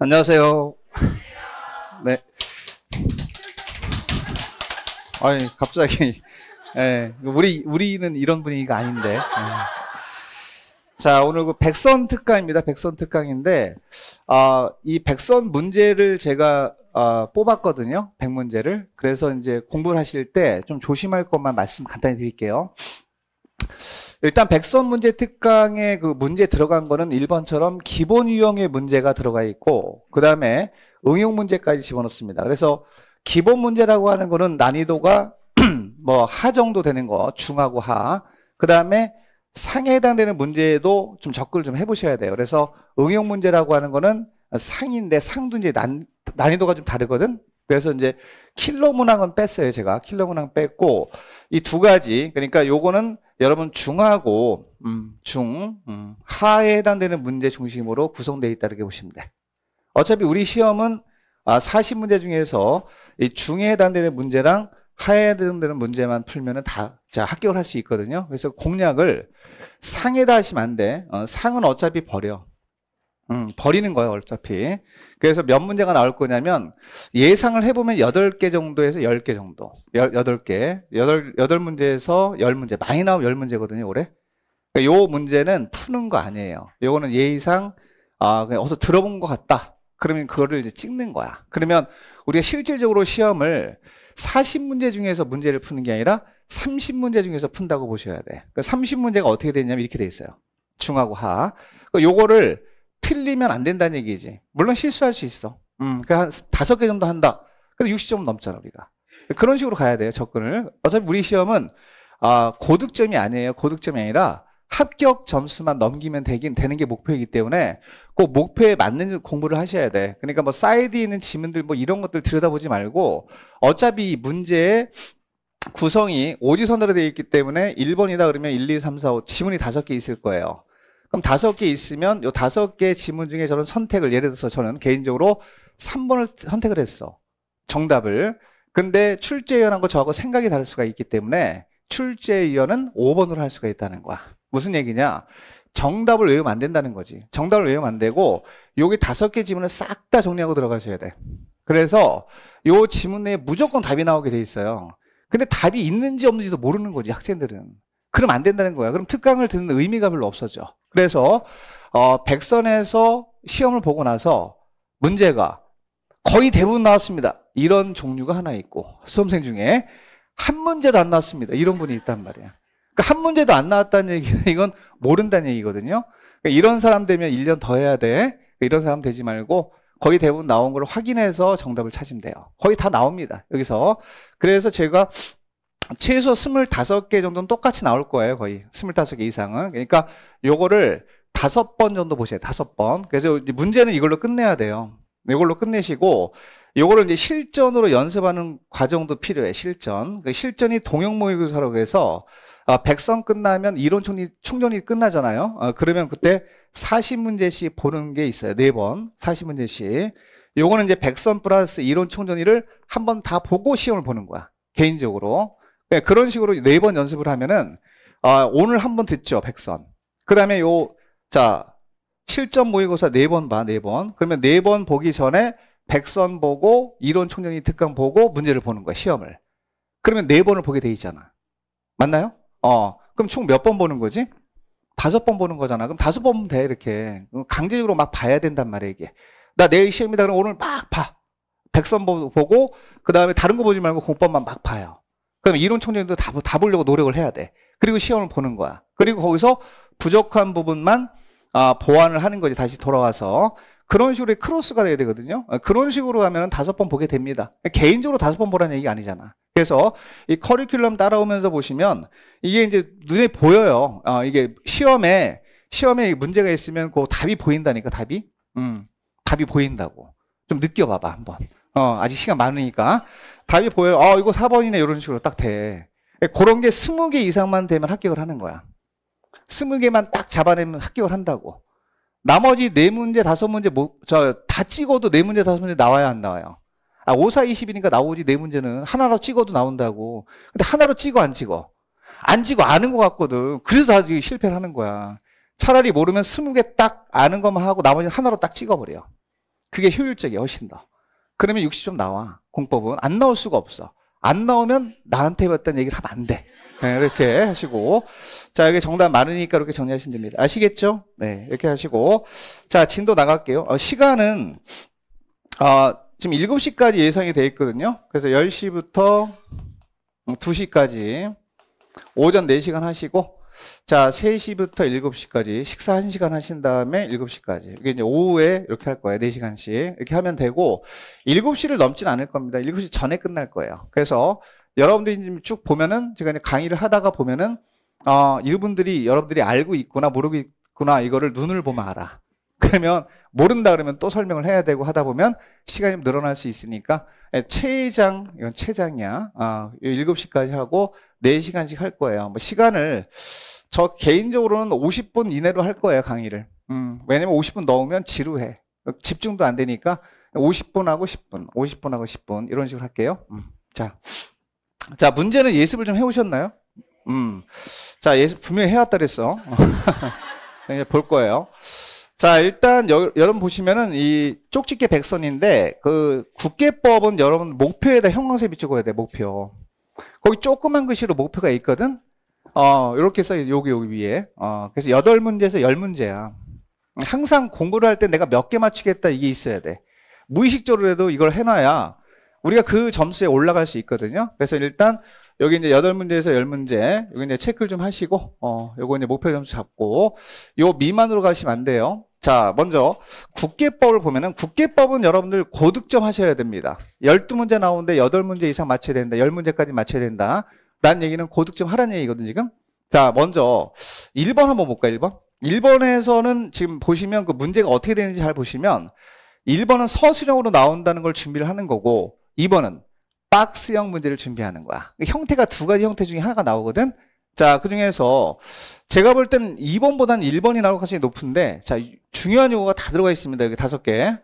안녕하세요. 네. 아니 갑자기 예, 우리 우리는 이런 분위기가 아닌데. 예. 자 오늘 그 백선 특강입니다. 백선 특강인데 아, 이 백선 문제를 제가 아, 뽑았거든요. 백 문제를. 그래서 이제 공부를 하실 때 좀 조심할 것만 말씀 간단히 드릴게요. 일단 백선 문제 특강의 그 문제 들어간 거는 1번처럼 기본 유형의 문제가 들어가 있고 그 다음에 응용 문제까지 집어넣습니다. 그래서 기본 문제라고 하는 거는 난이도가 뭐 하 정도 되는 거 중하고 하그 다음에 상에 해당되는 문제에도 좀 접근을 좀 해보셔야 돼요. 그래서 응용 문제라고 하는 거는 상인데 상도 이제 난, 난이도가 좀 다르거든. 그래서 이제 킬러 문항은 뺐어요, 제가. 킬러 문항 뺐고 이두 가지 그러니까 요거는 여러분 중하고 음, 중 음, 하에 해당되는 문제 중심으로 구성되어 있다 이렇게 보시면 돼. 어차피 우리 시험은 아, 40문제 중에서 이 중에 해당되는 문제랑 하에 해당되는 문제만 풀면다 자, 합격을 할 수 있거든요. 그래서 공략을 상에다 하시면 안 돼. 어, 상은 어차피 버려. 음, 버리는 거예요, 어차피. 그래서 몇 문제가 나올 거냐면 예상을 해보면 8개 정도에서 10개 정도. 8개. 8, 8문제에서 10문제. 많이 나오면 10문제거든요, 올해. 그러니까 요 문제는 푸는 거 아니에요. 요거는 예의상, 아, 그냥 어서 들어본 것 같다. 그러면 그거를 이제 찍는 거야. 그러면 우리가 실질적으로 시험을 40문제 중에서 문제를 푸는 게 아니라 30문제 중에서 푼다고 보셔야 돼. 그러니까 30문제가 어떻게 되냐면 이렇게 돼 있어요. 중하고 하. 그러니까 요거를 틀리면 안 된다는 얘기지. 물론 실수할 수 있어. 음, 그한 다섯 개 정도 한다. 그래도 60점 넘잖아, 우리가. 그런 식으로 가야 돼요, 접근을. 어차피 우리 시험은, 아, 고득점이 아니에요. 고득점이 아니라 합격 점수만 넘기면 되긴 되는 게 목표이기 때문에 꼭 목표에 맞는 공부를 하셔야 돼. 그러니까 뭐 사이드에 있는 지문들 뭐 이런 것들 들여다보지 말고 어차피 이 문제의 구성이 오지선으로 되어 있기 때문에 1번이다 그러면 1, 2, 3, 4, 5 지문이 다섯 개 있을 거예요. 그럼 다섯 개 있으면 요 다섯 개 지문 중에 저는 선택을 예를 들어서 저는 개인적으로 3번을 선택을 했어. 정답을. 근데 출제위원한거 저하고 생각이 다를 수가 있기 때문에 출제위원은 5번으로 할 수가 있다는 거야. 무슨 얘기냐? 정답을 외우면 안 된다는 거지. 정답을 외우면 안 되고 여기 다섯 개 지문을 싹 다 정리하고 들어가셔야 돼. 그래서 요 지문 내에 무조건 답이 나오게 돼 있어요. 근데 답이 있는지 없는지도 모르는 거지 학생들은. 그럼 안 된다는 거야. 그럼 특강을 듣는 의미가 별로 없어져. 그래서 어, 백선에서 시험을 보고 나서 문제가 거의 대부분 나왔습니다. 이런 종류가 하나 있고 수험생 중에 한 문제도 안 나왔습니다. 이런 분이 있단 말이야. 그러니까 한 문제도 안 나왔다는 얘기는 이건 모른다는 얘기거든요. 그러니까 이런 사람 되면 1년 더 해야 돼. 그러니까 이런 사람 되지 말고 거의 대부분 나온 걸 확인해서 정답을 찾으면 돼요. 거의 다 나옵니다. 여기서. 그래서 제가 최소 25개 정도는 똑같이 나올 거예요 거의 25개 이상은 그러니까 요거를 다섯 번 정도 보세요 다섯 번 그래서 문제는 이걸로 끝내야 돼요 이걸로 끝내시고 요거를 이제 실전으로 연습하는 과정도 필요해 실전 그 실전이 동영 모의고사라고 해서 아, 백선 끝나면 이론 총리, 총전이 끝나잖아요 어, 그러면 그때 40문제씩 보는 게 있어요 네번 40문제씩 요거는 이제 백선 플러스 이론 총전이를 한 번 다 보고 시험을 보는 거야 개인적으로 네, 그런 식으로 네 번 연습을 하면은 아, 오늘 한 번 듣죠 백선. 그 다음에 요자 실전 모의고사 네 번 봐, 네 번. 그러면 네 번 보기 전에 백선 보고 이론 총정리 특강 보고 문제를 보는 거야 시험을. 그러면 네 번을 보게 돼 있잖아. 맞나요? 어. 그럼 총 몇 번 보는 거지? 다섯 번 보는 거잖아. 그럼 다섯 번 보면 돼, 이렇게. 어, 강제적으로 막 봐야 된단 말이야, 이게. 나 내일 시험이다. 그럼 오늘 막 봐. 백선 보고, 그 다음에 다른 거 보지 말고 공법만 막 봐요. 그럼 이론 청년도 다, 다 보려고 노력을 해야 돼. 그리고 시험을 보는 거야. 그리고 거기서 부족한 부분만 아, 보완을 하는 거지. 다시 돌아와서. 그런 식으로 크로스가 돼야 되거든요. 아, 그런 식으로 하면 다섯 번 보게 됩니다. 개인적으로 다섯 번 보라는 얘기가 아니잖아. 그래서 이 커리큘럼 따라오면서 보시면 이게 이제 눈에 보여요. 아, 이게 시험에 시험에 문제가 있으면 그 답이 보인다니까 답이. 음, 답이 보인다고. 좀 느껴봐봐 한번. 어, 아직 시간 많으니까. 답이 보여요. 아, 이거 4번이네. 이런 식으로 딱 돼. 그런 게 20개 이상만 되면 합격을 하는 거야. 20개만 딱 잡아내면 합격을 한다고. 나머지 4문제, 5문제, 뭐, 저, 다 찍어도 4문제, 5문제 나와야 안 나와요. 아, 5, 4, 20이니까 나오지 4문제는 하나로 찍어도 나온다고. 근데 하나로 찍어, 안 찍어? 안 찍어, 아는 것 같거든. 그래서 다 실패를 하는 거야. 차라리 모르면 20개 딱 아는 것만 하고 나머지는 하나로 딱 찍어버려. 그게 효율적이 훨씬 더. 그러면 60점 나와. 공법은. 안 나올 수가 없어. 안 나오면 나한테 배웠다 얘기를 하면 안 돼. 네, 이렇게 하시고. 자, 여기 정답 많으니까 이렇게 정리하시면 됩니다. 아시겠죠? 네, 이렇게 하시고. 자, 진도 나갈게요. 어, 시간은, 어, 지금 7시까지 예상이 돼 있거든요. 그래서 10시부터 2시까지 음, 오전 4시간 하시고, 자, 3시부터 7시까지 식사 1시간 하신 다음에 7시까지. 이게 이제 오후에 이렇게 할 거예요. 4시간씩. 이렇게 하면 되고 7시를 넘진 않을 겁니다. 7시 전에 끝날 거예요. 그래서 여러분들이 쭉 보면은 제가 이제 강의를 하다가 보면은 어, 이분들이 여러분들이 알고 있구나 모르고 있구나 이거를 눈을 보면 알아. 그러면 모른다 그러면 또 설명을 해야 되고 하다 보면 시간이 좀 늘어날 수 있으니까 예, 최장 이건 최장이야. 아, 7시까지 하고 4시간씩 할 거예요. 뭐 시간을 저 개인적으로는 50분 이내로 할 거예요, 강의를. 음, 왜냐면 50분 넣으면 지루해. 집중도 안 되니까 50분하고 10분, 50분하고 10분 이런 식으로 할게요. 음, 자. 자, 문제는 예습을 좀해 오셨나요? 음. 자, 예습 분명히 해왔다 그랬어. 이제 볼 거예요. 자, 일단 여, 러분 보시면은 이 쪽집게 백선인데 그 국계법은 여러분 목표에다 형광색 비을 어야 돼, 목표. 거기 조그만 글씨로 목표가 있거든? 어, 이렇게 써, 여기, 여기 위에. 어, 그래서 여덟 문제에서열문제야 항상 공부를 할 때 내가 몇 개 맞추겠다 이게 있어야 돼. 무의식적으로라도 이걸 해놔야 우리가 그 점수에 올라갈 수 있거든요. 그래서 일단 여기 이제 8문제에서 10문제, 여기 이제 체크를 좀 하시고, 어, 요거 이제 목표 점수 잡고, 요 미만으로 가시면 안 돼요. 자, 먼저 국계법을 보면은 국계법은 여러분들 고득점 하셔야 됩니다. 12문제 나오는데 8문제 이상 맞춰야 된다. 10문제까지 맞춰야 된다. 라는 얘기는 고득점 하라는 얘기거든, 지금. 자, 먼저 1번 한번 볼까, 요 1번? 1번에서는 지금 보시면 그 문제가 어떻게 되는지 잘 보시면 1번은 서술형으로 나온다는 걸 준비를 하는 거고 2번은 박스형 문제를 준비하는 거야. 그 형태가 두 가지 형태 중에 하나가 나오거든. 자, 그 중에서 제가 볼 땐2번보다는 1번이 나올 가능성이 높은데, 자, 중요한 요어가다 들어가 있습니다. 여기 다섯 개.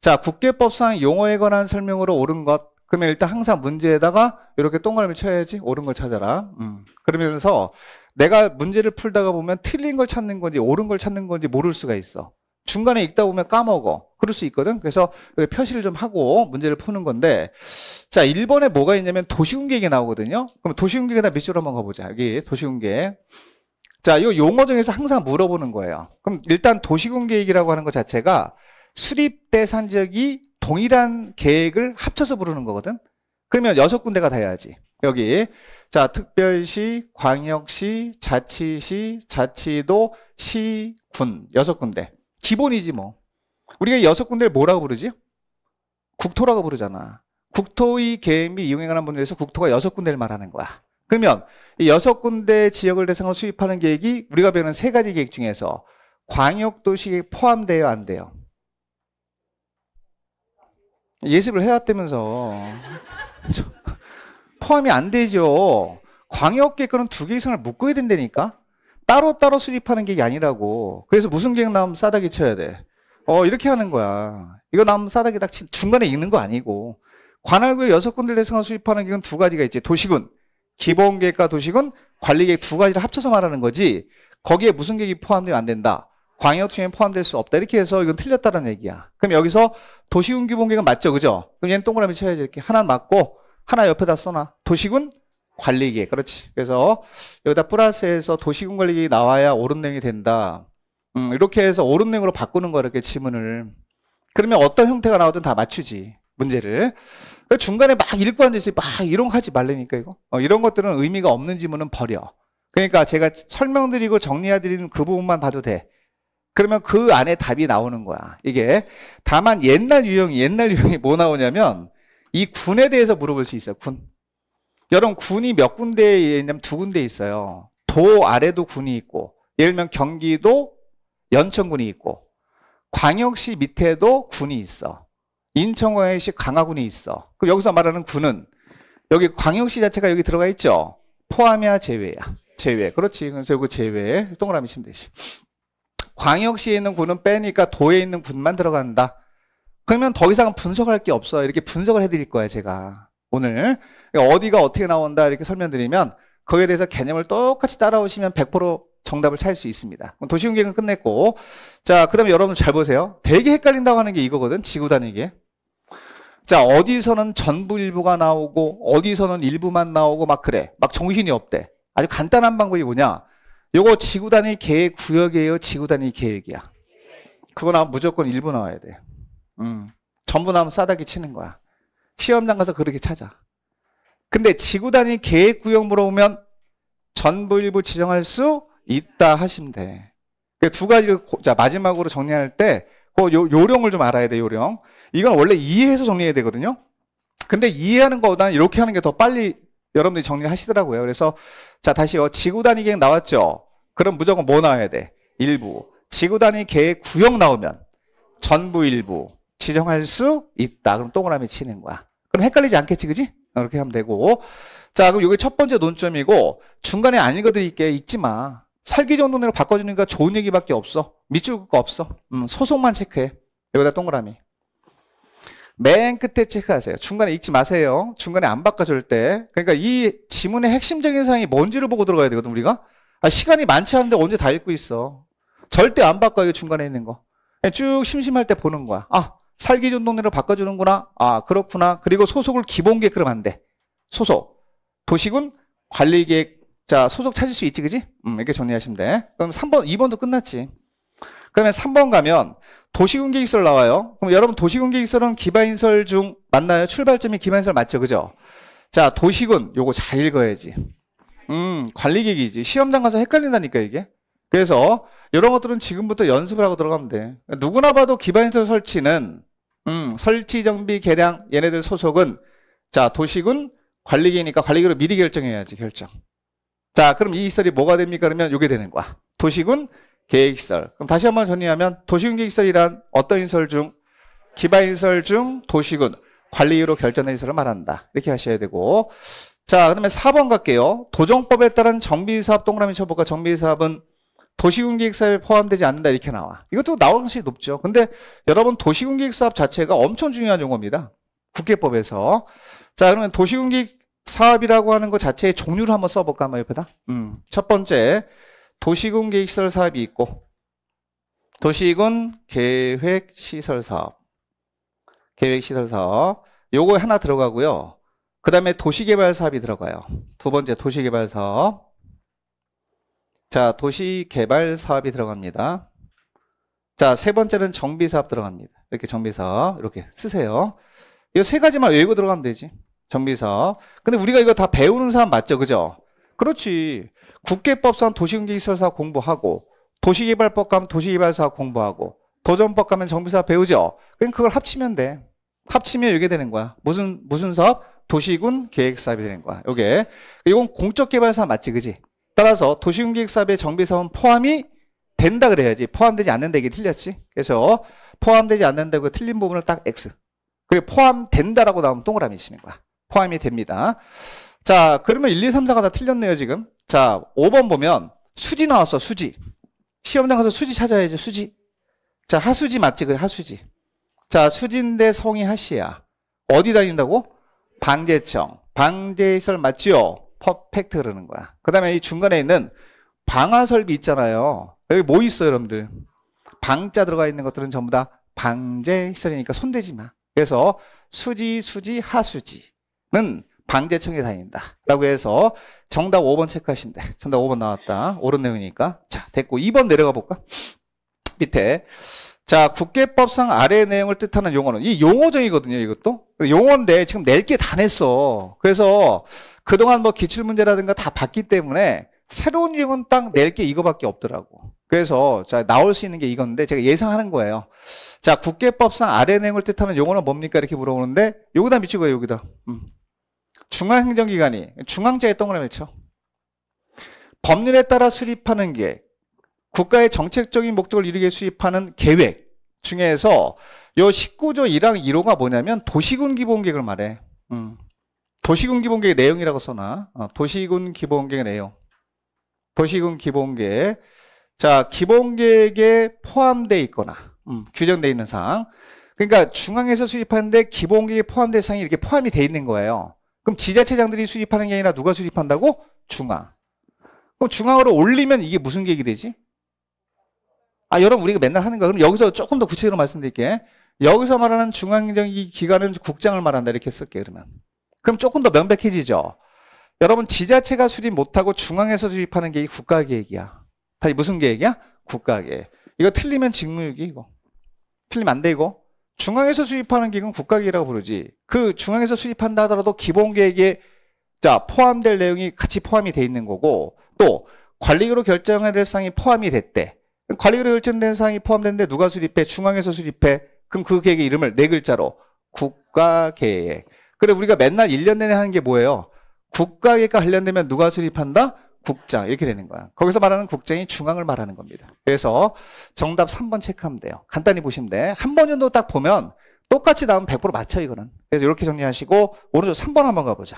자, 국계법상 용어에 관한 설명으로 옳은 것. 그러면 일단 항상 문제에다가 이렇게 동그라미 쳐야지 옳은 걸 찾아라. 음. 그러면서 내가 문제를 풀다가 보면 틀린 걸 찾는 건지 옳은 걸 찾는 건지 모를 수가 있어. 중간에 읽다 보면 까먹어. 그럴 수 있거든. 그래서 여기 표시를 좀 하고 문제를 푸는 건데 자 1번에 뭐가 있냐면 도시군계획이 나오거든요. 그럼 도시군계획에다 밑줄로 한번 가보자. 여기 도시공계 자, 이 용어 중에서 항상 물어보는 거예요. 그럼 일단 도시군 계획이라고 하는 것 자체가 수립대 산지역이 동일한 계획을 합쳐서 부르는 거거든. 그러면 여섯 군데가 다해야지 여기 자 특별시, 광역시, 자치시, 자치도, 시, 군 여섯 군데. 기본이지 뭐. 우리가 여섯 군데를 뭐라고 부르지? 국토라고 부르잖아. 국토의 개획및 이용에 관한 분야에서 국토가 여섯 군데를 말하는 거야. 그러면 이 여섯 군데 지역을 대상으로 수입하는 계획이 우리가 배우는 세 가지 계획 중에서 광역도시 포함돼요, 안 돼요? 예습을 해왔다면서. 포함이 안 되죠. 광역계획은 두개 이상을 묶어야 된다니까? 따로따로 따로 수립하는 게 아니라고. 그래서 무슨 계획 나오면 싸다기 쳐야 돼. 어 이렇게 하는 거야. 이거 남 싸다기 딱 중간에 읽는 거 아니고 관할구역 여섯 군데 대상을 수입하는 기금 두 가지가 있지. 도시군, 기본계획과 도시군, 관리계획 두 가지를 합쳐서 말하는 거지. 거기에 무슨 계획이 포함되면 안 된다. 광역투쟁에 포함될 수 없다. 이렇게 해서 이건 틀렸다는 얘기야. 그럼 여기서 도시군 기본계획은 맞죠. 그죠? 그럼 얘는 동그라미 쳐야지. 이렇게 하나 맞고 하나 옆에다 써놔. 도시군 관리계획. 그렇지. 그래서 여기다 플러스해서 도시군 관리계획이 나와야 오른 내용이 된다. 음, 이렇게 해서 오른냉으로 바꾸는 거 이렇게 지문을 그러면 어떤 형태가 나오든 다 맞추지 문제를 그 중간에 막 읽고 앉아있어 막 이런 거 하지 말라니까 이거 어, 이런 것들은 의미가 없는 지문은 버려 그러니까 제가 설명드리고 정리해드리는 그 부분만 봐도 돼 그러면 그 안에 답이 나오는 거야 이게 다만 옛날 유형이 옛날 유형이 뭐 나오냐면 이 군에 대해서 물어볼 수 있어요 군 여러분 군이 몇 군데에 있냐면 두 군데 있어요 도 아래도 군이 있고 예를 들면 경기도 연천군이 있고 광역시 밑에도 군이 있어. 인천광역시 강화군이 있어. 그럼 여기서 말하는 군은 여기 광역시 자체가 여기 들어가 있죠. 포함이야 제외야. 제외. 그렇지. 그래서 이거 제외. 동그라미 치면 되지. 광역시에 있는 군은 빼니까 도에 있는 군만 들어간다. 그러면 더 이상 분석할 게 없어. 이렇게 분석을 해드릴 거야 제가 오늘 그러니까 어디가 어떻게 나온다 이렇게 설명드리면 거기에 대해서 개념을 똑같이 따라오시면 100% 정답을 찾을 수 있습니다. 도시공계는 끝냈고 자, 그 다음에 여러분 잘 보세요. 되게 헷갈린다고 하는 게 이거거든. 지구 단위계. 자, 어디서는 전부 일부가 나오고 어디서는 일부만 나오고 막 그래. 막 정신이 없대. 아주 간단한 방법이 뭐냐? 요거 지구 단위 계획 구역이에요. 지구 단위 계획이야. 그거 나면 무조건 일부 나와야 돼. 음. 전부 나오면 싸다기 치는 거야. 시험장 가서 그렇게 찾아. 근데 지구 단위 계획 구역 물어보면 전부 일부 지정할 수 있다 하시면 돼. 그러니까 두 가지를 그 자 마지막으로 정리할 때그 요, 요령을 좀 알아야 돼 요령. 이건 원래 이해해서 정리해야 되거든요. 근데 이해하는 거보다는 이렇게 하는 게 더 빨리 여러분들이 정리하시더라고요. 그래서 자 다시요 지구 단위 계획 나왔죠. 그럼 무조건 뭐 나와야 돼? 일부. 지구 단위 계획 구역 나오면 전부 일부 지정할 수 있다. 그럼 동그라미 치는 거야. 그럼 헷갈리지 않겠지, 그지? 그렇게 하면 되고. 자, 그럼 이게 첫 번째 논점이고 중간에 안 읽어드릴게 읽지 마. 살기 좋은 동네로 바꿔주는게 좋은 얘기밖에 없어. 밑줄 거 없어. 음, 소속만 체크해. 여기다 동그라미. 맨 끝에 체크하세요. 중간에 읽지 마세요. 중간에 안 바꿔줄 때. 그러니까 이 지문의 핵심적인 사항이 뭔지를 보고 들어가야 되거든, 우리가. 아, 시간이 많지 않은데 언제 다 읽고 있어. 절대 안 바꿔요, 중간에 있는 거. 쭉 심심할 때 보는 거야. 아, 살기 좋은 동네로 바꿔주는구나. 아, 그렇구나. 그리고 소속을 기본 계획으로 안대 소속. 도시군 관리계획 자, 소속 찾을 수 있지, 그지? 음, 이렇게 정리하시면 돼. 그럼 3번, 2번도 끝났지. 그러면 3번 가면 도시공개기술 나와요. 그럼 여러분 도시공개기술은 기반인설 중 맞나요? 출발점이 기반인설 맞죠, 그죠? 자, 도시군 요거 잘 읽어야지. 음, 관리계기지. 시험장 가서 헷갈린다니까 이게. 그래서 이런 것들은 지금부터 연습을 하고 들어가면 돼. 누구나 봐도 기반인설 설치는 음, 설치 정비 계량 얘네들 소속은 자 도시군 관리계니까 관리계로 미리 결정해야지 결정. 자, 그럼 이 시설이 뭐가 됩니까? 그러면 이게 되는 거야. 도시군 계획시설. 그럼 다시 한번 정리하면 도시군 계획시설이란 어떤 인설 중? 기반인설중 도시군 관리로 결정된 인설을 말한다. 이렇게 하셔야 되고 자, 그러면 4번 갈게요. 도정법에 따른 정비사업 동그라미 쳐볼까? 정비사업은 도시군 계획사업에 포함되지 않는다 이렇게 나와. 이것도 나올 확실히 높죠. 근데 여러분 도시군 계획사업 자체가 엄청 중요한 용어입니다. 국회법에서. 자, 그러면 도시군 계획 사업이라고 하는 것 자체의 종류를 한번 써볼까 한번 옆에다. 음. 첫 번째 도시군 계획시설 사업이 있고 도시군 계획시설 사업 계획시설 사업 요거 하나 들어가고요. 그 다음에 도시개발 사업이 들어가요. 두 번째 도시개발 사업 자 도시개발 사업이 들어갑니다. 자세 번째는 정비사업 들어갑니다. 이렇게 정비사업 이렇게 쓰세요. 이 세 가지만 외우고 들어가면 되지. 정비사. 근데 우리가 이거 다 배우는 사람 맞죠? 그죠? 그렇지. 국계법상 도시공기시설사 공부하고 도시개발법 가면 도시개발사 공부하고 도전법 가면 정비사 배우죠. 그냥 그걸 합치면 돼. 합치면 이게 되는 거야. 무슨 무슨 사업? 도시군 계획 사업이 되는 거야. 요게 이건 공적 개발 사 맞지, 그지? 따라서 도시군 계획 사업의 정비 사업은 포함이 된다 그래야지. 포함되지 않는데 이게 틀렸지. 그래서 포함되지 않는다그 틀린 부분을 딱 X. 그리고 포함된다라고 나오면 동그라미 치는 거야. 포함이 됩니다. 자, 그러면 1, 2, 3, 4가 다 틀렸네요, 지금. 자, 5번 보면 수지 나왔어, 수지. 시험장 가서 수지 찾아야지, 수지. 자, 하수지 맞지? 그 하수지. 자, 수진대 성이 하시야. 어디 다닌다고? 방제청. 방제설 시 맞지요? 퍼펙트 그러는 거야. 그 다음에 이 중간에 있는 방화설비 있잖아요. 여기 뭐 있어요, 여러분들? 방자 들어가 있는 것들은 전부 다 방제설이니까 시 손대지 마. 그래서 수지, 수지, 하수지. 는 방재청에 다닌다 라고 해서 정답 5번 체크하시면 돼 정답 5번 나왔다 옳은 내용이니까 자 됐고 2번 내려가 볼까 밑에 자 국계법상 아래 내용을 뜻하는 용어는 이 용어정이거든요 이것도 용어인데 지금 낼 게 다 냈어 그래서 그동안 뭐 기출문제라든가 다 봤기 때문에 새로운 용어는 딱낼 게 이거밖에 없더라고 그래서 자 나올 수 있는 게 이건데 제가 예상하는 거예요 자 국계법상 아래 내용을 뜻하는 용어는 뭡니까 이렇게 물어보는데 여기다 미치고요 여기다 음. 중앙행정기관이 중앙자에 동그라미를 쳐. 법률에 따라 수립하는 게 국가의 정책적인 목적을 이루게 수립하는 계획 중에서 요 19조 1항 1호가 뭐냐면 도시군 기본계획을 말해. 음. 도시군 기본계획 내용이라고 써놔. 어, 도시군 기본계획 내용. 도시군 기본계획. 자, 기본계획에 포함돼 있거나 음, 규정돼 있는 사항. 그러니까 중앙에서 수립하는데 기본계획에 포함된 사항이 이렇게 포함이 돼 있는 거예요. 그럼 지자체장들이 수립하는 게 아니라 누가 수립한다고? 중앙. 그럼 중앙으로 올리면 이게 무슨 계획이 되지? 아, 여러분 우리가 맨날 하는 거. 그럼 여기서 조금 더 구체적으로 말씀드릴게. 여기서 말하는 중앙행정기관은 국장을 말한다 이렇게 쓸게 그러면. 그럼 조금 더 명백해지죠. 여러분 지자체가 수립 못하고 중앙에서 수립하는 게 국가계획이야. 다시 무슨 계획이야? 국가계획. 이거 틀리면 직무유기 이거. 틀리면 안 되고. 중앙에서 수입하는 기금 은 국가기라고 부르지 그 중앙에서 수입한다 하더라도 기본계획에 자 포함될 내용이 같이 포함이 돼 있는 거고 또 관리기로 결정해야 될 사항이 포함이 됐대 관리기로 결정된 사항이 포함됐는데 누가 수립해? 중앙에서 수립해 그럼 그 계획의 이름을 네 글자로 국가계획 그래 우리가 맨날 1년 내내 하는 게 뭐예요? 국가계획과 관련되면 누가 수립한다? 국장 이렇게 되는 거야. 거기서 말하는 국장이 중앙을 말하는 겁니다. 그래서 정답 3번 체크하면 돼요. 간단히 보시면 돼. 한 번 정도 딱 보면 똑같이 나오면 100% 맞춰 이거는. 그래서 이렇게 정리하시고 오른쪽 3번 한번 가보자.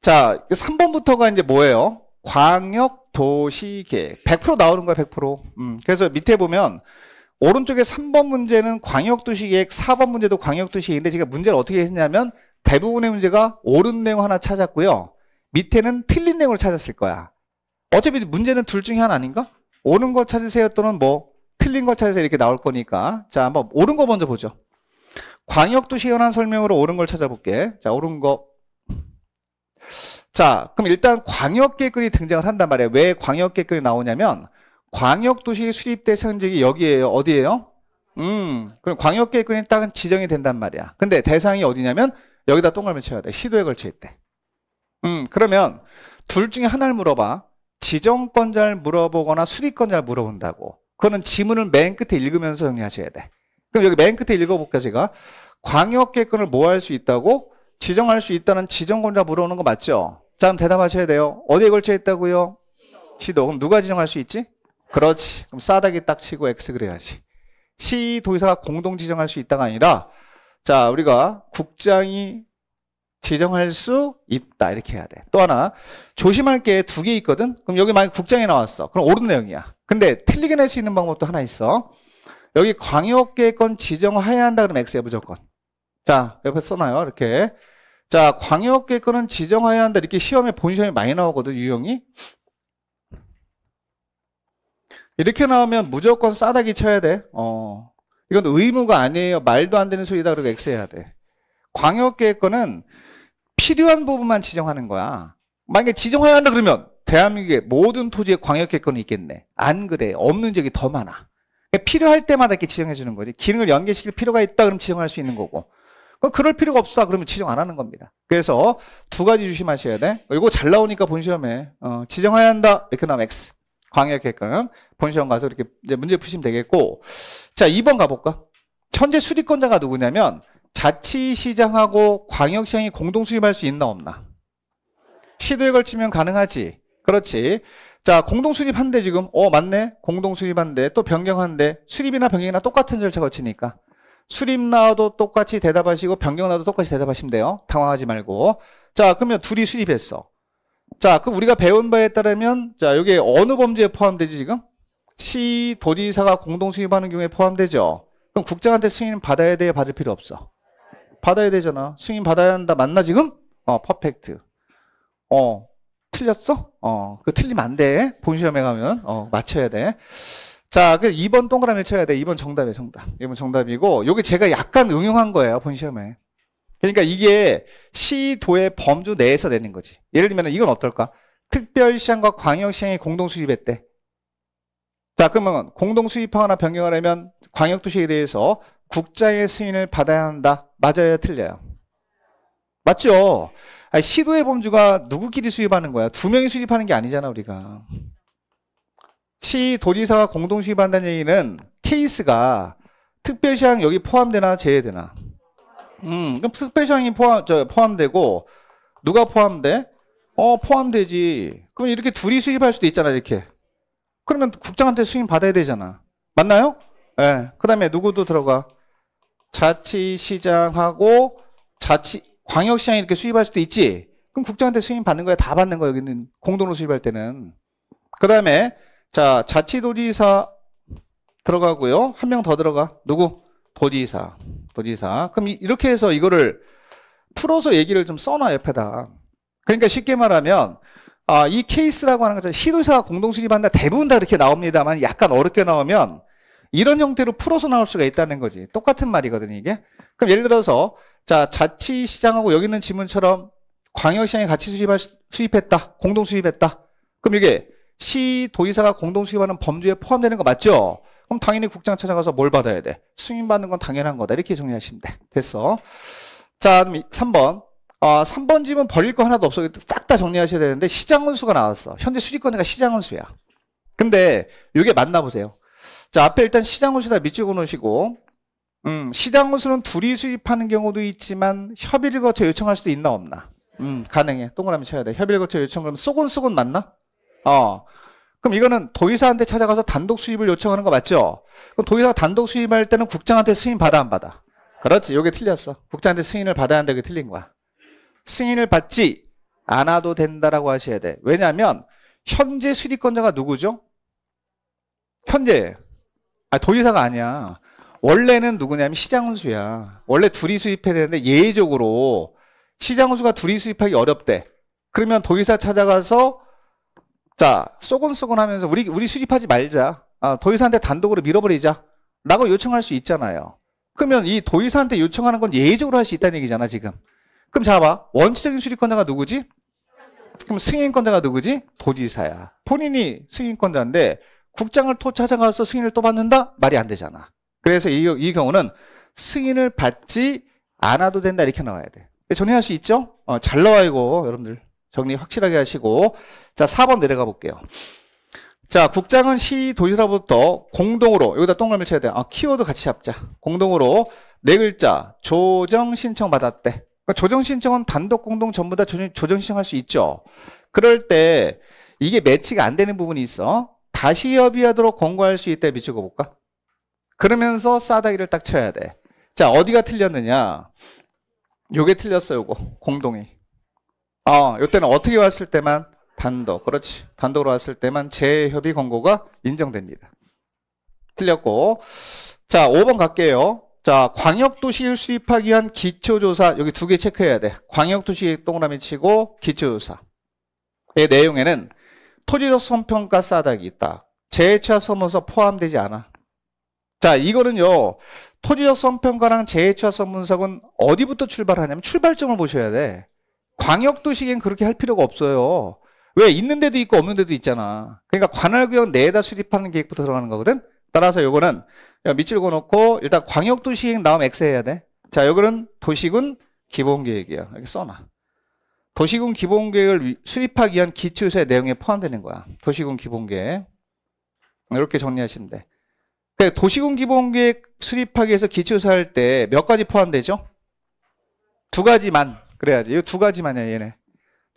자, 3번부터가 이제 뭐예요? 광역 도시계획. 100% 나오는 거야, 100%. 음, 그래서 밑에 보면 오른쪽에 3번 문제는 광역도시계획, 4번 문제도 광역도시계획인데 제가 문제를 어떻게 했냐면 대부분의 문제가 옳은 내용 하나 찾았고요. 밑에는 틀린 내용을 찾았을 거야. 어차피 문제는 둘 중에 하나 아닌가? 옳은 걸 찾으세요 또는 뭐 틀린 걸 찾으세요 이렇게 나올 거니까 자 한번 옳은 거 먼저 보죠. 광역도 시연한 설명으로 옳은 걸 찾아볼게. 자 옳은 거. 자 그럼 일단 광역계획이 등장을 한단 말이에요. 왜 광역계획이 나오냐면 광역도시 수립대 성직이 여기에요. 어디에요? 음 그럼 광역계획이 딱 지정이 된단 말이야. 근데 대상이 어디냐면 여기다 똥그라미쳐야 돼. 시도에 걸쳐 있대. 음, 그러면 둘 중에 하나를 물어봐. 지정권자를 물어보거나 수리권자를 물어본다고. 그거는 지문을 맨 끝에 읽으면서 정리하셔야 돼. 그럼 여기 맨 끝에 읽어볼까 제가. 광역계획권을 뭐 할 수 있다고? 지정할 수 있다는 지정권자 물어오는 거 맞죠? 자 그럼 대답하셔야 돼요. 어디에 걸쳐 있다고요? 시도. 그럼 누가 지정할 수 있지? 그렇지. 그럼 싸다기 딱 치고 X 그래야지. 시 도의사가 공동 지정할 수 있다가 아니라 자 우리가 국장이 지정할 수 있다 이렇게 해야 돼. 또 하나 조심할 게 두 개 있거든. 그럼 여기 만약 국장에 나왔어. 그럼 옳은 내용이야. 근데 틀리게 낼 수 있는 방법도 하나 있어. 여기 광역계획권 지정하여야 한다 그러면 X야 무조건. 자 옆에 써놔요 이렇게. 자 광역계획권은 지정하여야 한다 이렇게 시험에 본 시험이 많이 나오거든 유형이. 이렇게 나오면 무조건 싸다기 쳐야 돼. 어 이건 의무가 아니에요. 말도 안 되는 소리다 그러고 X 해야 돼. 광역계획권은 필요한 부분만 지정하는 거야. 만약에 지정해야 한다 그러면 대한민국의 모든 토지에 광역개권이 있겠네. 안 그래. 없는 적이 더 많아. 그러니까 필요할 때마다 이렇게 지정해 주는 거지. 기능을 연계시킬 필요가 있다 그럼 지정할 수 있는 거고. 그럴 필요가 없어 그러면 지정 안 하는 겁니다. 그래서 두 가지 조심하셔야 돼. 이거 잘 나오니까 본시험에 어, 지정해야 한다. 에코나믹스 광역계권. 본시험 가서 이렇게 문제 푸시면 되겠고. 자, 2번 가볼까? 현재 수리권자가 누구냐면 자치시장하고 광역시장이 공동 수립할 수 있나 없나? 시도에 걸치면 가능하지. 그렇지. 자, 공동 수립한데 지금, 어, 맞네? 공동 수립한데, 또 변경한데, 수립이나 변경이나 똑같은 절차 거치니까. 수립 나와도 똑같이 대답하시고, 변경 나와도 똑같이 대답하시면 돼요. 당황하지 말고. 자, 그러면 둘이 수립했어. 자, 그럼 우리가 배운 바에 따르면, 자, 여기 어느 범죄에 포함되지, 지금? 시, 도지사가 공동 수립하는 경우에 포함되죠? 그럼 국장한테 승인 받아야 돼? 요 받을 필요 없어. 받아야 되잖아. 승인 받아야 한다. 맞나 지금? 어, 퍼펙트. 어, 틀렸어? 어, 그 틀리면 안 돼. 본 시험에 가면 어, 맞춰야 돼. 자, 그 2번 동그라미를 쳐야 돼. 2번 정답이에 정답. 2번 정답이고 요게 제가 약간 응용한 거예요, 본 시험에. 그러니까 이게 시도의 범주 내에서 내는 거지. 예를 들면 이건 어떨까? 특별시장과 광역시장이 공동 수입했대. 자, 그러면 공동 수입하거나 변경하려면 광역도시에 대해서 국자의 승인을 받아야 한다. 맞아요, 틀려요. 맞죠? 아니, 시도의 범주가 누구끼리 수입하는 거야? 두 명이 수입하는 게 아니잖아, 우리가. 시 도지사가 공동 수입한다는 얘기는 케이스가 특별시항 여기 포함되나 제외되나? 음, 그럼 특별시항이 포함 저 포함되고 누가 포함돼? 어, 포함되지. 그럼 이렇게 둘이 수입할 수도 있잖아, 이렇게. 그러면 국장한테 승인 받아야 되잖아. 맞나요? 예. 네. 그다음에 누구도 들어가? 자치시장하고 자치 광역시장이 이렇게 수입할 수도 있지. 그럼 국장한테 승인 받는 거야? 다 받는 거야? 여기는 공동으로 수입할 때는. 그 다음에 자 자치도지사 들어가고요. 한 명 더 들어가. 누구? 도지사. 도지사. 그럼 이렇게 해서 이거를 풀어서 얘기를 좀 써놔 옆에다. 그러니까 쉽게 말하면 아, 이 케이스라고 하는 것은 시도사가 공동 수입한다 대부분 다 이렇게 나옵니다만 약간 어렵게 나오면 이런 형태로 풀어서 나올 수가 있다는 거지. 똑같은 말이거든요, 이게. 그럼 예를 들어서 자, 자치시장하고 여기 있는 지문처럼 광역시장이 같이 수입할, 수입했다. 공동 수입했다. 그럼 이게 시, 도의사가 공동 수입하는 범주에 포함되는 거 맞죠? 그럼 당연히 국장 찾아가서 뭘 받아야 돼? 승인받는 건 당연한 거다. 이렇게 정리하시면 돼. 됐어. 자, 3번. 어, 3번 지문 버릴 거 하나도 없어. 싹 다 정리하셔야 되는데 시장원수가 나왔어. 현재 수리권자가 시장원수야. 근데 이게 맞나 보세요. 자, 앞에 일단 시장 원수다 밑줄 그놓으시고 음, 시장 원수는 둘이 수입하는 경우도 있지만 협의를 거쳐 요청할 수도 있나 없나? 음, 가능해. 동그라미 쳐야 돼. 협의를 거쳐 요청 그러면 쏘곤쏘곤 맞나? 어. 그럼 이거는 도의사한테 찾아가서 단독 수입을 요청하는 거 맞죠? 그럼 도의사가 단독 수입할 때는 국장한테 승인 받아 안 받아? 그렇지. 요게 틀렸어. 국장한테 승인을 받아야 한다. 이게 틀린 거야. 승인을 받지 않아도 된다라고 하셔야 돼. 왜냐하면 현재 수리권자가 누구죠? 현재 아, 도의사가 아니야. 원래는 누구냐면 시장훈수야. 원래 둘이 수입해야 되는데 예외적으로 시장훈수가 둘이 수입하기 어렵대. 그러면 도의사 찾아가서 자, 쏘곤쏘곤 하면서 우리 우리 수입하지 말자. 아, 도의사한테 단독으로 밀어버리자. 라고 요청할 수 있잖아요. 그러면 이 도의사한테 요청하는 건예외적으로할 수 있다는 얘기잖아, 지금. 그럼 잡아. 원칙적인 수립권자가 누구지? 그럼 승인권자가 누구지? 도지사야. 본인이 승인권자인데 국장을 또 찾아가서 승인을 또 받는다? 말이 안 되잖아. 그래서 이, 이 경우는 승인을 받지 않아도 된다 이렇게 나와야 돼. 정리할 수 있죠? 어, 잘 나와 이거 여러분들 정리 확실하게 하시고 자 4번 내려가 볼게요. 자 국장은 시 도지사로부터 공동으로 여기다 동그라미 쳐야 돼. 아, 키워드 같이 잡자. 공동으로 네 글자 조정 신청 받았대. 그러니까 조정 신청은 단독 공동 전부 다 조정, 조정 신청할 수 있죠. 그럴 때 이게 매치가 안 되는 부분이 있어. 다시 협의하도록 권고할 수 있다 미치고 볼까? 그러면서 싸다기를 딱 쳐야 돼. 자, 어디가 틀렸느냐? 요게 틀렸어요, 요거. 공동이. 어, 아, 요때는 어떻게 왔을 때만 단독. 그렇지. 단독으로 왔을 때만 재협의 권고가 인정됩니다. 틀렸고. 자, 5번 갈게요. 자, 광역도시를 수립하기 위한 기초조사. 여기 두 개 체크해야 돼. 광역도시 동그라미 치고 기초조사. 의 내용에는 토지적 손평가 싸닥이 있다. 재해차 서문서 포함되지 않아. 자, 이거는요. 토지적 선평가랑 재해차 선문서은 어디부터 출발하냐면 출발점을 보셔야 돼. 광역도시기엔 그렇게 할 필요가 없어요. 왜? 있는 데도 있고 없는 데도 있잖아. 그러니까 관할구역 내에다 수립하는 계획부터 들어가는 거거든? 따라서 요거는 밑줄 그어놓고 일단 광역도시행 나음 X 해야 돼. 자, 요거는 도시군 기본계획이야. 이렇게 써놔. 도시군 기본계획을 수립하기 위한 기초유의 내용에 포함되는 거야. 도시군 기본계획. 이렇게 정리하시면 돼. 그러니까 도시군 기본계획 수립하기 위해서 기초유세 할때 몇 가지 포함되죠? 두 가지만. 그래야지. 이 두 가지만이야, 얘네.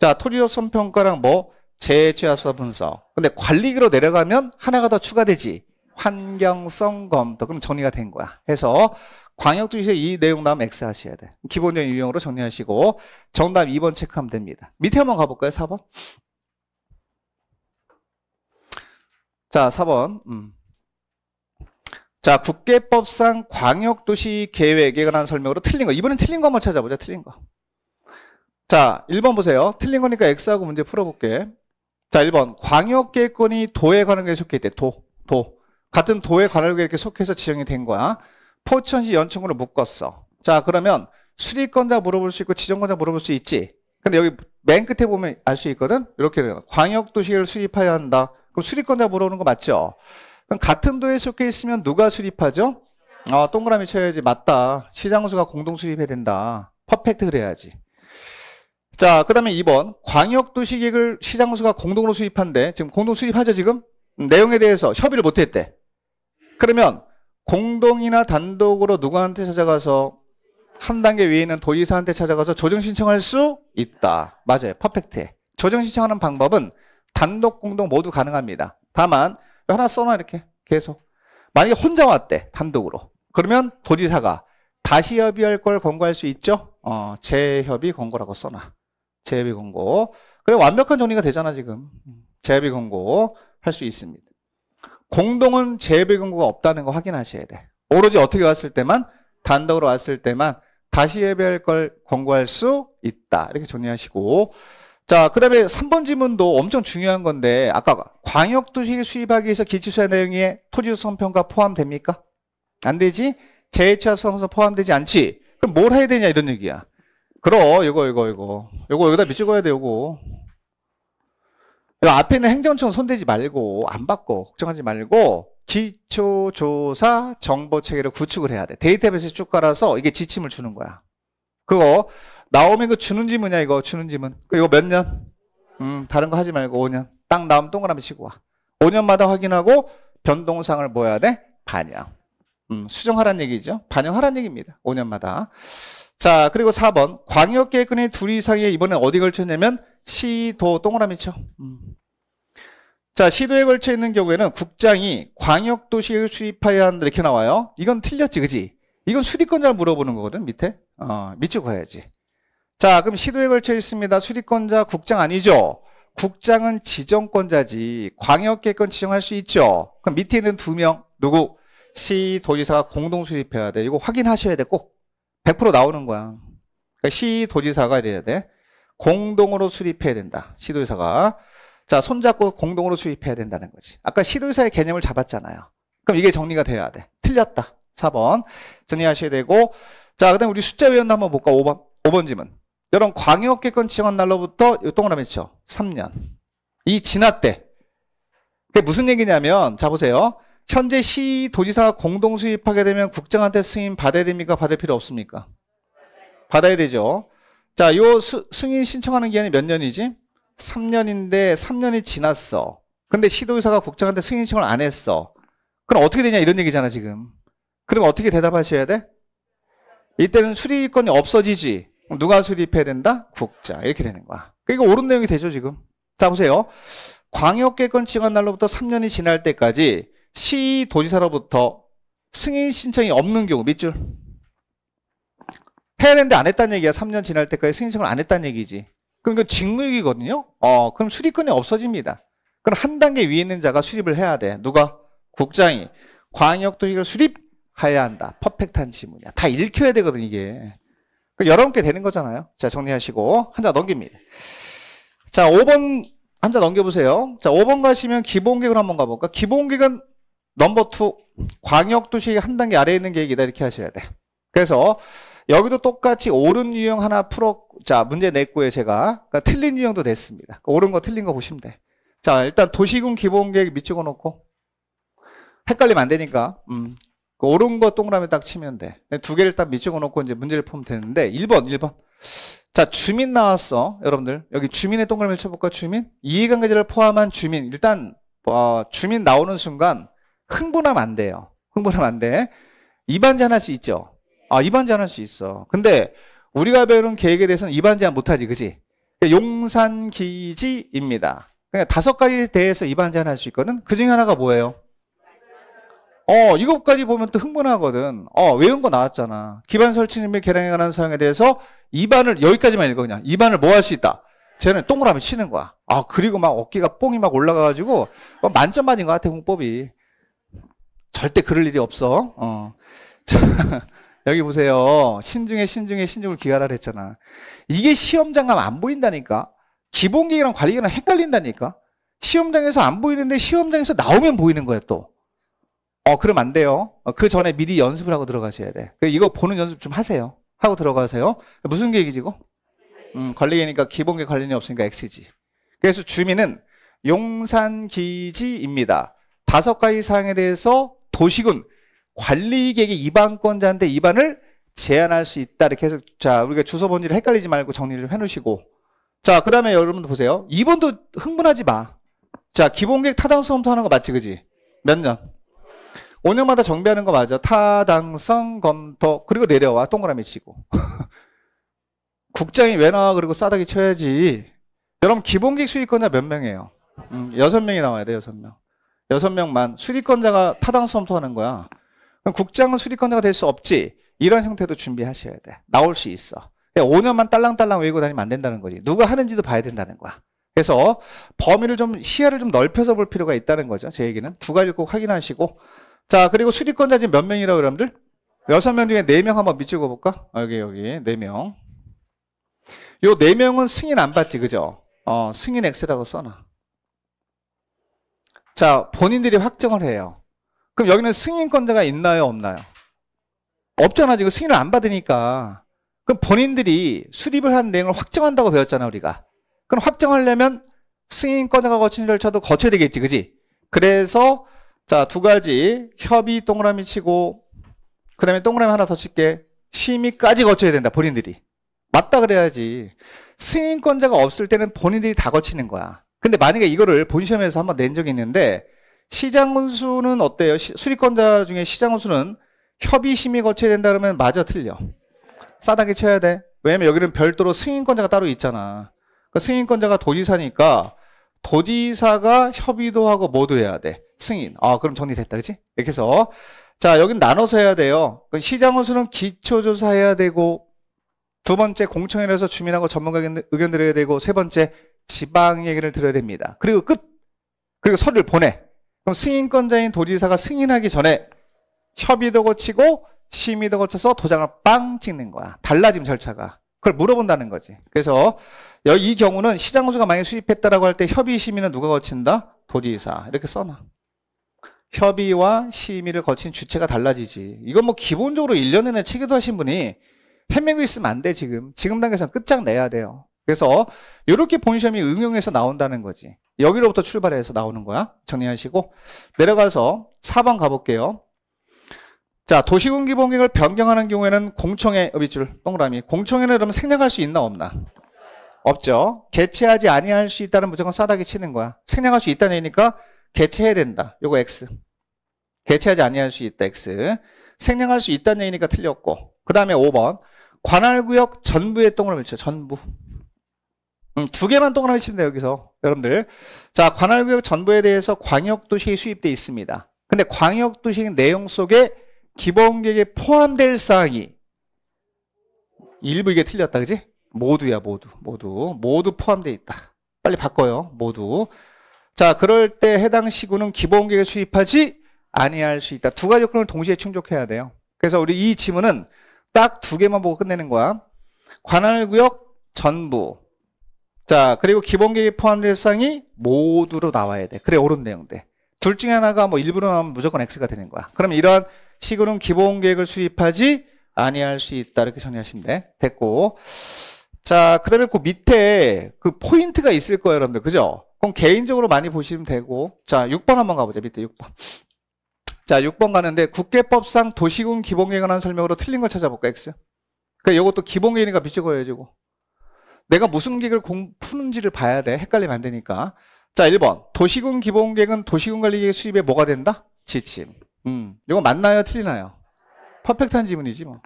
자, 토리조선 평가랑 뭐? 재취하서 분석. 근데 관리기로 내려가면 하나가 더 추가되지. 환경성 검토. 그럼 정리가 된 거야. 해서 광역도시에 이 내용 나오면 X 하셔야 돼. 기본적인 유형으로 정리하시고 정답 2번 체크하면 됩니다. 밑에 한번 가볼까요? 4번. 자, 4번. 음. 자, 국계법상 광역도시 계획에 관한 설명으로 틀린 거. 이번엔 틀린 거 한번 찾아보자. 틀린 거. 자, 1번 보세요. 틀린 거니까 X하고 문제 풀어볼게. 자, 1번. 광역계획권이 도에 관한 게 속해 있대. 도. 도. 같은 도에 관할 계획에 속해서 지정이 된 거야. 포천시 연청구를 묶었어. 자 그러면 수리권자 물어볼 수 있고 지정권자 물어볼 수 있지. 근데 여기 맨 끝에 보면 알 수 있거든. 이렇게 돼요. 광역도시를 계 수립하여야 한다. 그럼 수리권자 물어보는 거 맞죠? 그럼 같은 도에 속해 있으면 누가 수립하죠? 아 동그라미 쳐야지 맞다. 시장수가 공동 수립해야 된다. 퍼펙트 그래야지. 자, 그 다음에 2번. 광역도시 계획을 시장수가 공동으로 수립한데, 지금 공동 수립하죠, 지금? 내용에 대해서 협의를 못했대. 그러면 공동이나 단독으로 누구한테 찾아가서 한 단계 위에 있는 도의사한테 찾아가서 조정 신청할 수 있다. 맞아요. 퍼펙트 조정 신청하는 방법은 단독, 공동 모두 가능합니다. 다만 하나 써놔 이렇게 계속. 만약에 혼자 왔대 단독으로. 그러면 도지사가 다시 협의할 걸 권고할 수 있죠. 어, 재협의 권고라고 써놔. 재협의 권고. 그래 완벽한 정리가 되잖아 지금. 재협의 권고 할 수 있습니다. 공동은 재예배경고가 없다는 거 확인하셔야 돼. 오로지 어떻게 왔을 때만 단독으로 왔을 때만 다시 예배할 걸 권고할 수 있다. 이렇게 정리하시고 자, 그다음에 3번 지문도 엄청 중요한 건데 아까 광역도시 수입하기 위해서 기초수사 내용에 토지조성 평가 포함됩니까? 안 되지? 제2차 성서 포함되지 않지? 그럼 뭘 해야 되냐 이런 얘기야. 그럼 이거 이거 이거 이거 여기다 밑치 그어야 돼 이거 앞에 있는 행정청 손대지 말고 안 받고 걱정하지 말고 기초조사 정보체계를 구축을 해야 돼. 데이터베이스 쭉 깔아서 이게 지침을 주는 거야. 그거 나오면 그 주는 지문이야 이거 주는 지문. 이거 몇 년? 음 다른 거 하지 말고 5년. 딱 나오면 동그라미 치고 와. 5년마다 확인하고 변동상을 뭐야 해 돼? 반영. 음, 수정하란 얘기죠. 반영하란 얘기입니다. 5년마다. 자, 그리고 4번. 광역계획근의 둘이상에 이번에 어디 걸쳤냐면 시도 동그라미 죠 음. 자, 시도에 걸쳐 있는 경우에는 국장이 광역도시를 수입하여야 한다 이렇게 나와요. 이건 틀렸지, 그지? 이건 수리권자를 물어보는 거거든, 밑에. 어, 밑줄 가야지. 자, 그럼 시도에 걸쳐 있습니다. 수리권자 국장 아니죠? 국장은 지정권자지. 광역계획권 지정할 수 있죠? 그럼 밑에 있는 두 명, 누구? 시 도지사가 공동 수립해야 돼. 이거 확인하셔야 돼. 꼭 100% 나오는 거야. 그러니까 시 도지사가 이래야 돼. 공동으로 수립해야 된다. 시 도지사가. 자, 손잡고 공동으로 수립해야 된다는 거지. 아까 시 도지사의 개념을 잡았잖아요. 그럼 이게 정리가 돼야 돼. 틀렸다. 4번. 정리하셔야 되고. 자, 그다음 에 우리 숫자 외웠나 한번 볼까? 5번. 5번 지문 여러분 광역기권 지원 날로부터 요 동그라미 죠 3년. 이진났 때. 그게 무슨 얘기냐면 자 보세요. 현재 시 도지사가 공동 수입하게 되면 국장한테 승인 받아야 됩니까? 받을 필요 없습니까? 받아야 되죠. 자, 요 수, 승인 신청하는 기한이 몇 년이지? 3년인데 3년이 지났어. 근데 시도의사가 국장한테 승인 신청을 안 했어. 그럼 어떻게 되냐 이런 얘기잖아 지금. 그럼 어떻게 대답하셔야 돼? 이때는 수리권이 없어지지. 누가 수립해야 된다? 국장. 이렇게 되는 거야. 그러니까 옳은 내용이 되죠 지금. 자 보세요. 광역개건 지한 날로부터 3년이 지날 때까지 시도지사로부터 승인 신청이 없는 경우 밑줄 해야 되는데 안 했다는 얘기야 3년 지날 때까지 승인 신청을 안 했다는 얘기지 그러니까 직무유기거든요 어 그럼 수리권이 없어집니다 그럼 한 단계 위에 있는 자가 수립을 해야 돼 누가? 국장이 광역도시를 수립해야 한다 퍼펙트한 지문이야 다 읽혀야 되거든 이게 그 여러분께 되는 거잖아요 자 정리하시고 한자 넘깁니다 자 5번 한자 넘겨보세요 자 5번 가시면 기본계획을 한번 가볼까 기본계획은 넘버 투 광역도시 한 단계 아래에 있는 계획이다 이렇게 하셔야 돼. 그래서 여기도 똑같이 옳은 유형 하나 풀어 자 문제 냈고요 제가 그러니까 틀린 유형도 냈습니다. 그러니까 옳은 거 틀린 거 보시면 돼. 자 일단 도시군 기본계획 밑찍어 놓고 헷갈리면 안 되니까 음. 그 옳은 거 동그라미 딱 치면 돼. 두 개를 딱 밑찍어 놓고 이제 문제를 풀면 되는데 1번 1번 자 주민 나왔어 여러분들 여기 주민의 동그라미를 쳐볼까 주민 이해관계자를 포함한 주민 일단 어, 주민 나오는 순간 흥분하면 안 돼요. 흥분하면 안 돼. 입안 제한할 수 있죠? 아, 입안 제한할 수 있어. 근데 우리가 배우는 계획에 대해서는 입안 제한 못하지, 그지? 용산기지입니다. 그러 그러니까 다섯 가지에 대해서 입안 제한할 수 있거든? 그 중에 하나가 뭐예요? 어, 이것까지 보면 또 흥분하거든. 어, 외운 거 나왔잖아. 기반 설치 및 계량에 관한 사항에 대해서 입안을, 여기까지만 읽어, 그냥. 입안을 뭐 할 수 있다? 쟤는 동그라미 치는 거야. 아, 그리고 막 어깨가 뽕이 막 올라가가지고 어, 만점 맞은 것 같아, 공법이. 절대 그럴 일이 없어. 어. 여기 보세요. 신중에 신중에 신중을 기하라 그랬잖아. 이게 시험장 가면 안 보인다니까. 기본기랑 관리기랑 헷갈린다니까. 시험장에서 안 보이는데 시험장에서 나오면 보이는 거야 또. 어, 그럼안 돼요. 어, 그 전에 미리 연습을 하고 들어가셔야 돼. 그 이거 보는 연습 좀 하세요. 하고 들어가세요. 무슨 계획이지 이거? 음, 관리계니까 기본계 관련이 없으니까 X지. 그래서 주민은 용산기지입니다. 다섯 가지 사항에 대해서 도식은관리객의 이반권자인데 이반을 제한할 수 있다 이렇게 해서 자 우리가 주소 번지를 헷갈리지 말고 정리를 해놓으시고 자그 다음에 여러분 보세요 2번도 흥분하지 마자 기본계획 타당성부터 하는 거 맞지 그지 몇 년? 5년마다 정비하는 거 맞아 타당성 검토 그리고 내려와 동그라미 치고 국장이 왜 나와 그리고 싸다기 쳐야지 여러분 기본계획 수익권자 몇 명이에요? 음, 6명이 나와야 돼 6명 여섯 명만 수리권자가 타당성험토하는 거야. 그럼 국장은 수리권자가 될 수 없지. 이런 형태도 준비하셔야 돼. 나올 수 있어. 5년만 딸랑딸랑 외우고 다니면 안 된다는 거지. 누가 하는지도 봐야 된다는 거야. 그래서 범위를 좀 시야를 좀 넓혀서 볼 필요가 있다는 거죠. 제 얘기는 두 가지 꼭 확인하시고 자 그리고 수리권자 지금 몇 명이라고 여러분들? 여섯 명 중에 네 명 한번 밑찍어 볼까? 여기 여기 네 명. 요 네 명은 승인 안 받지 그죠? 어 승인 엑스라고 써놔. 자, 본인들이 확정을 해요. 그럼 여기는 승인권자가 있나요, 없나요? 없잖아, 지금 승인을 안 받으니까. 그럼 본인들이 수립을 한 내용을 확정한다고 배웠잖아, 우리가. 그럼 확정하려면 승인권자가 거친 절차도 거쳐야 되겠지, 그지? 그래서, 자, 두 가지. 협의 동그라미 치고, 그 다음에 동그라미 하나 더 칠게. 심의까지 거쳐야 된다, 본인들이. 맞다 그래야지. 승인권자가 없을 때는 본인들이 다 거치는 거야. 근데 만약에 이거를 본시험에서 한번 낸 적이 있는데 시장 운수는 어때요? 시, 수리권자 중에 시장 원수는 협의심의 거쳐야 된다 그러면 맞아 틀려. 싸다게 쳐야 돼. 왜냐면 여기는 별도로 승인권자가 따로 있잖아. 그 승인권자가 도지사니까 도지사가 협의도 하고 모두 해야 돼. 승인. 아, 그럼 정리됐다. 그치? 이렇게 해서. 자, 여긴 나눠서 해야 돼요. 시장 원수는 기초조사해야 되고, 두 번째 공청회에서 주민하고 전문가 의견 드려야 되고, 세 번째 지방 얘기를 들어야 됩니다. 그리고 끝. 그리고 서류를 보내. 그럼 승인권자인 도지사가 승인하기 전에 협의도 거치고 심의도 거쳐서 도장을 빵 찍는 거야. 달라짐 절차가. 그걸 물어본다는 거지. 그래서 이 경우는 시장구조가 만약 수입했다라고 할 때 협의 심의는 누가 거친다? 도지사. 이렇게 써놔. 협의와 심의를 거친 주체가 달라지지. 이건 뭐 기본적으로 1년 내내 체계도 하신 분이 해명고 있으면 안 돼, 지금. 지금 단계에서는 끝장내야 돼요. 그래서 이렇게 본시험이 응용해서 나온다는 거지. 여기로부터 출발해서 나오는 거야. 정리하시고 내려가서 4번 가볼게요. 자, 도시군기 본격을 변경하는 경우에는 공청회 어 밑줄 동그라미. 공청회는 그러면 생략할 수 있나 없나? 없죠. 개최하지 아니할 수 있다는 무조건 싸다기 치는 거야. 생략할 수 있다는 얘기니까 개최해야 된다. 요거 X. 개최하지 아니할 수 있다. X. 생략할 수 있다는 얘기니까 틀렸고. 그 다음에 5번. 관할구역 전부의 동그라미 쳐. 전부. 음, 두 개만 동그라미 치면 돼요 여기서 여러분들 자 관할구역 전부에 대해서 광역도시에 수입돼 있습니다 근데 광역도시 내용 속에 기본계획에 포함될 사항이 일부 이게 틀렸다 그지? 모두야 모두 모두 모두 포함되어 있다 빨리 바꿔요 모두 자 그럴 때 해당 시구는 기본계획에 수입하지 아니할 수 있다 두 가지 요건을 동시에 충족해야 돼요 그래서 우리 이 지문은 딱 두 개만 보고 끝내는 거야 관할구역 전부 자, 그리고 기본 계획 포함 일상이 모두로 나와야 돼. 그래, 옳은 내용돼. 둘 중에 하나가 뭐 일부로 나오면 무조건 X가 되는 거야. 그럼 이런 식으로는 기본 계획을 수립하지 아니할 수 있다. 이렇게 정리하시면 돼. 됐고. 자, 그 다음에 그 밑에 그 포인트가 있을 거예요, 여러분들. 그죠? 그럼 개인적으로 많이 보시면 되고. 자, 6번 한번 가보자. 밑에 6번. 자, 6번 가는데 국계법상 도시군 기본계획에 관한 설명으로 틀린 걸 찾아볼까, X? 그러니까 이것도 기본계획이니까 미에거야지고 내가 무슨 계획을 공, 푸는지를 봐야 돼. 헷갈리면 안 되니까. 자, 1번. 도시군 기본계획은 도시군 관리계획 수입에 뭐가 된다? 지침. 음, 이거 맞나요? 틀리나요? 퍼펙트한 지문이지 뭐.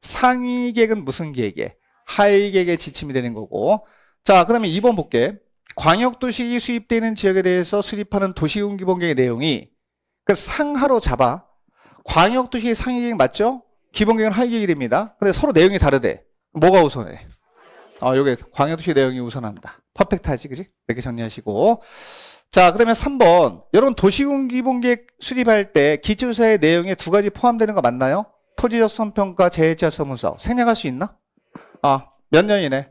상위 계획은 무슨 계획에? 하위 계획의 지침이 되는 거고. 자, 그 다음에 2번 볼게. 광역도시 수입되는 지역에 대해서 수립하는 도시군 기본계획의 내용이 그 상하로 잡아. 광역도시의 상위 계획 맞죠? 기본계획은 하위 계획이 됩니다. 근데 서로 내용이 다르대. 뭐가 우선해? 어, 여기 광역도시 내용이 우선합니다. 퍼펙트하지, 그지? 이렇게 정리하시고. 자, 그러면 3번. 여러분, 도시군기본계획 수립할 때 기초사의 내용에 두 가지 포함되는 거 맞나요? 토지적 선평가, 재해지하 서문서. 생략할 수 있나? 아, 몇 년이네?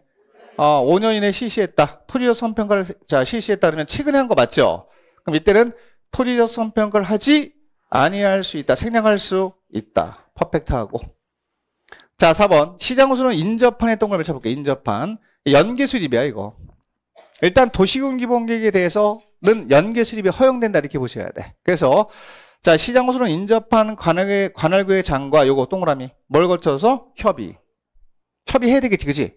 아, 5년 이내 실시했다. 토지적 선평가를 자, 실시했다 그러면 최근에 한 거 맞죠? 그럼 이때는 토지적 선평가를 하지 아니할 수 있다. 생략할 수 있다. 퍼펙트하고. 자, 4번. 시장호수는 인접한 했던 걸찾쳐볼게요 인접한. 연계 수립이야, 이거. 일단 도시군 기본계획에 대해서는 연계 수립이 허용된다 이렇게 보셔야 돼. 그래서 자, 시장호수는 인접한 관할구의, 관할구의 장과 요거 동그라미 뭘 거쳐서 협의. 협의해야 되겠지, 그지?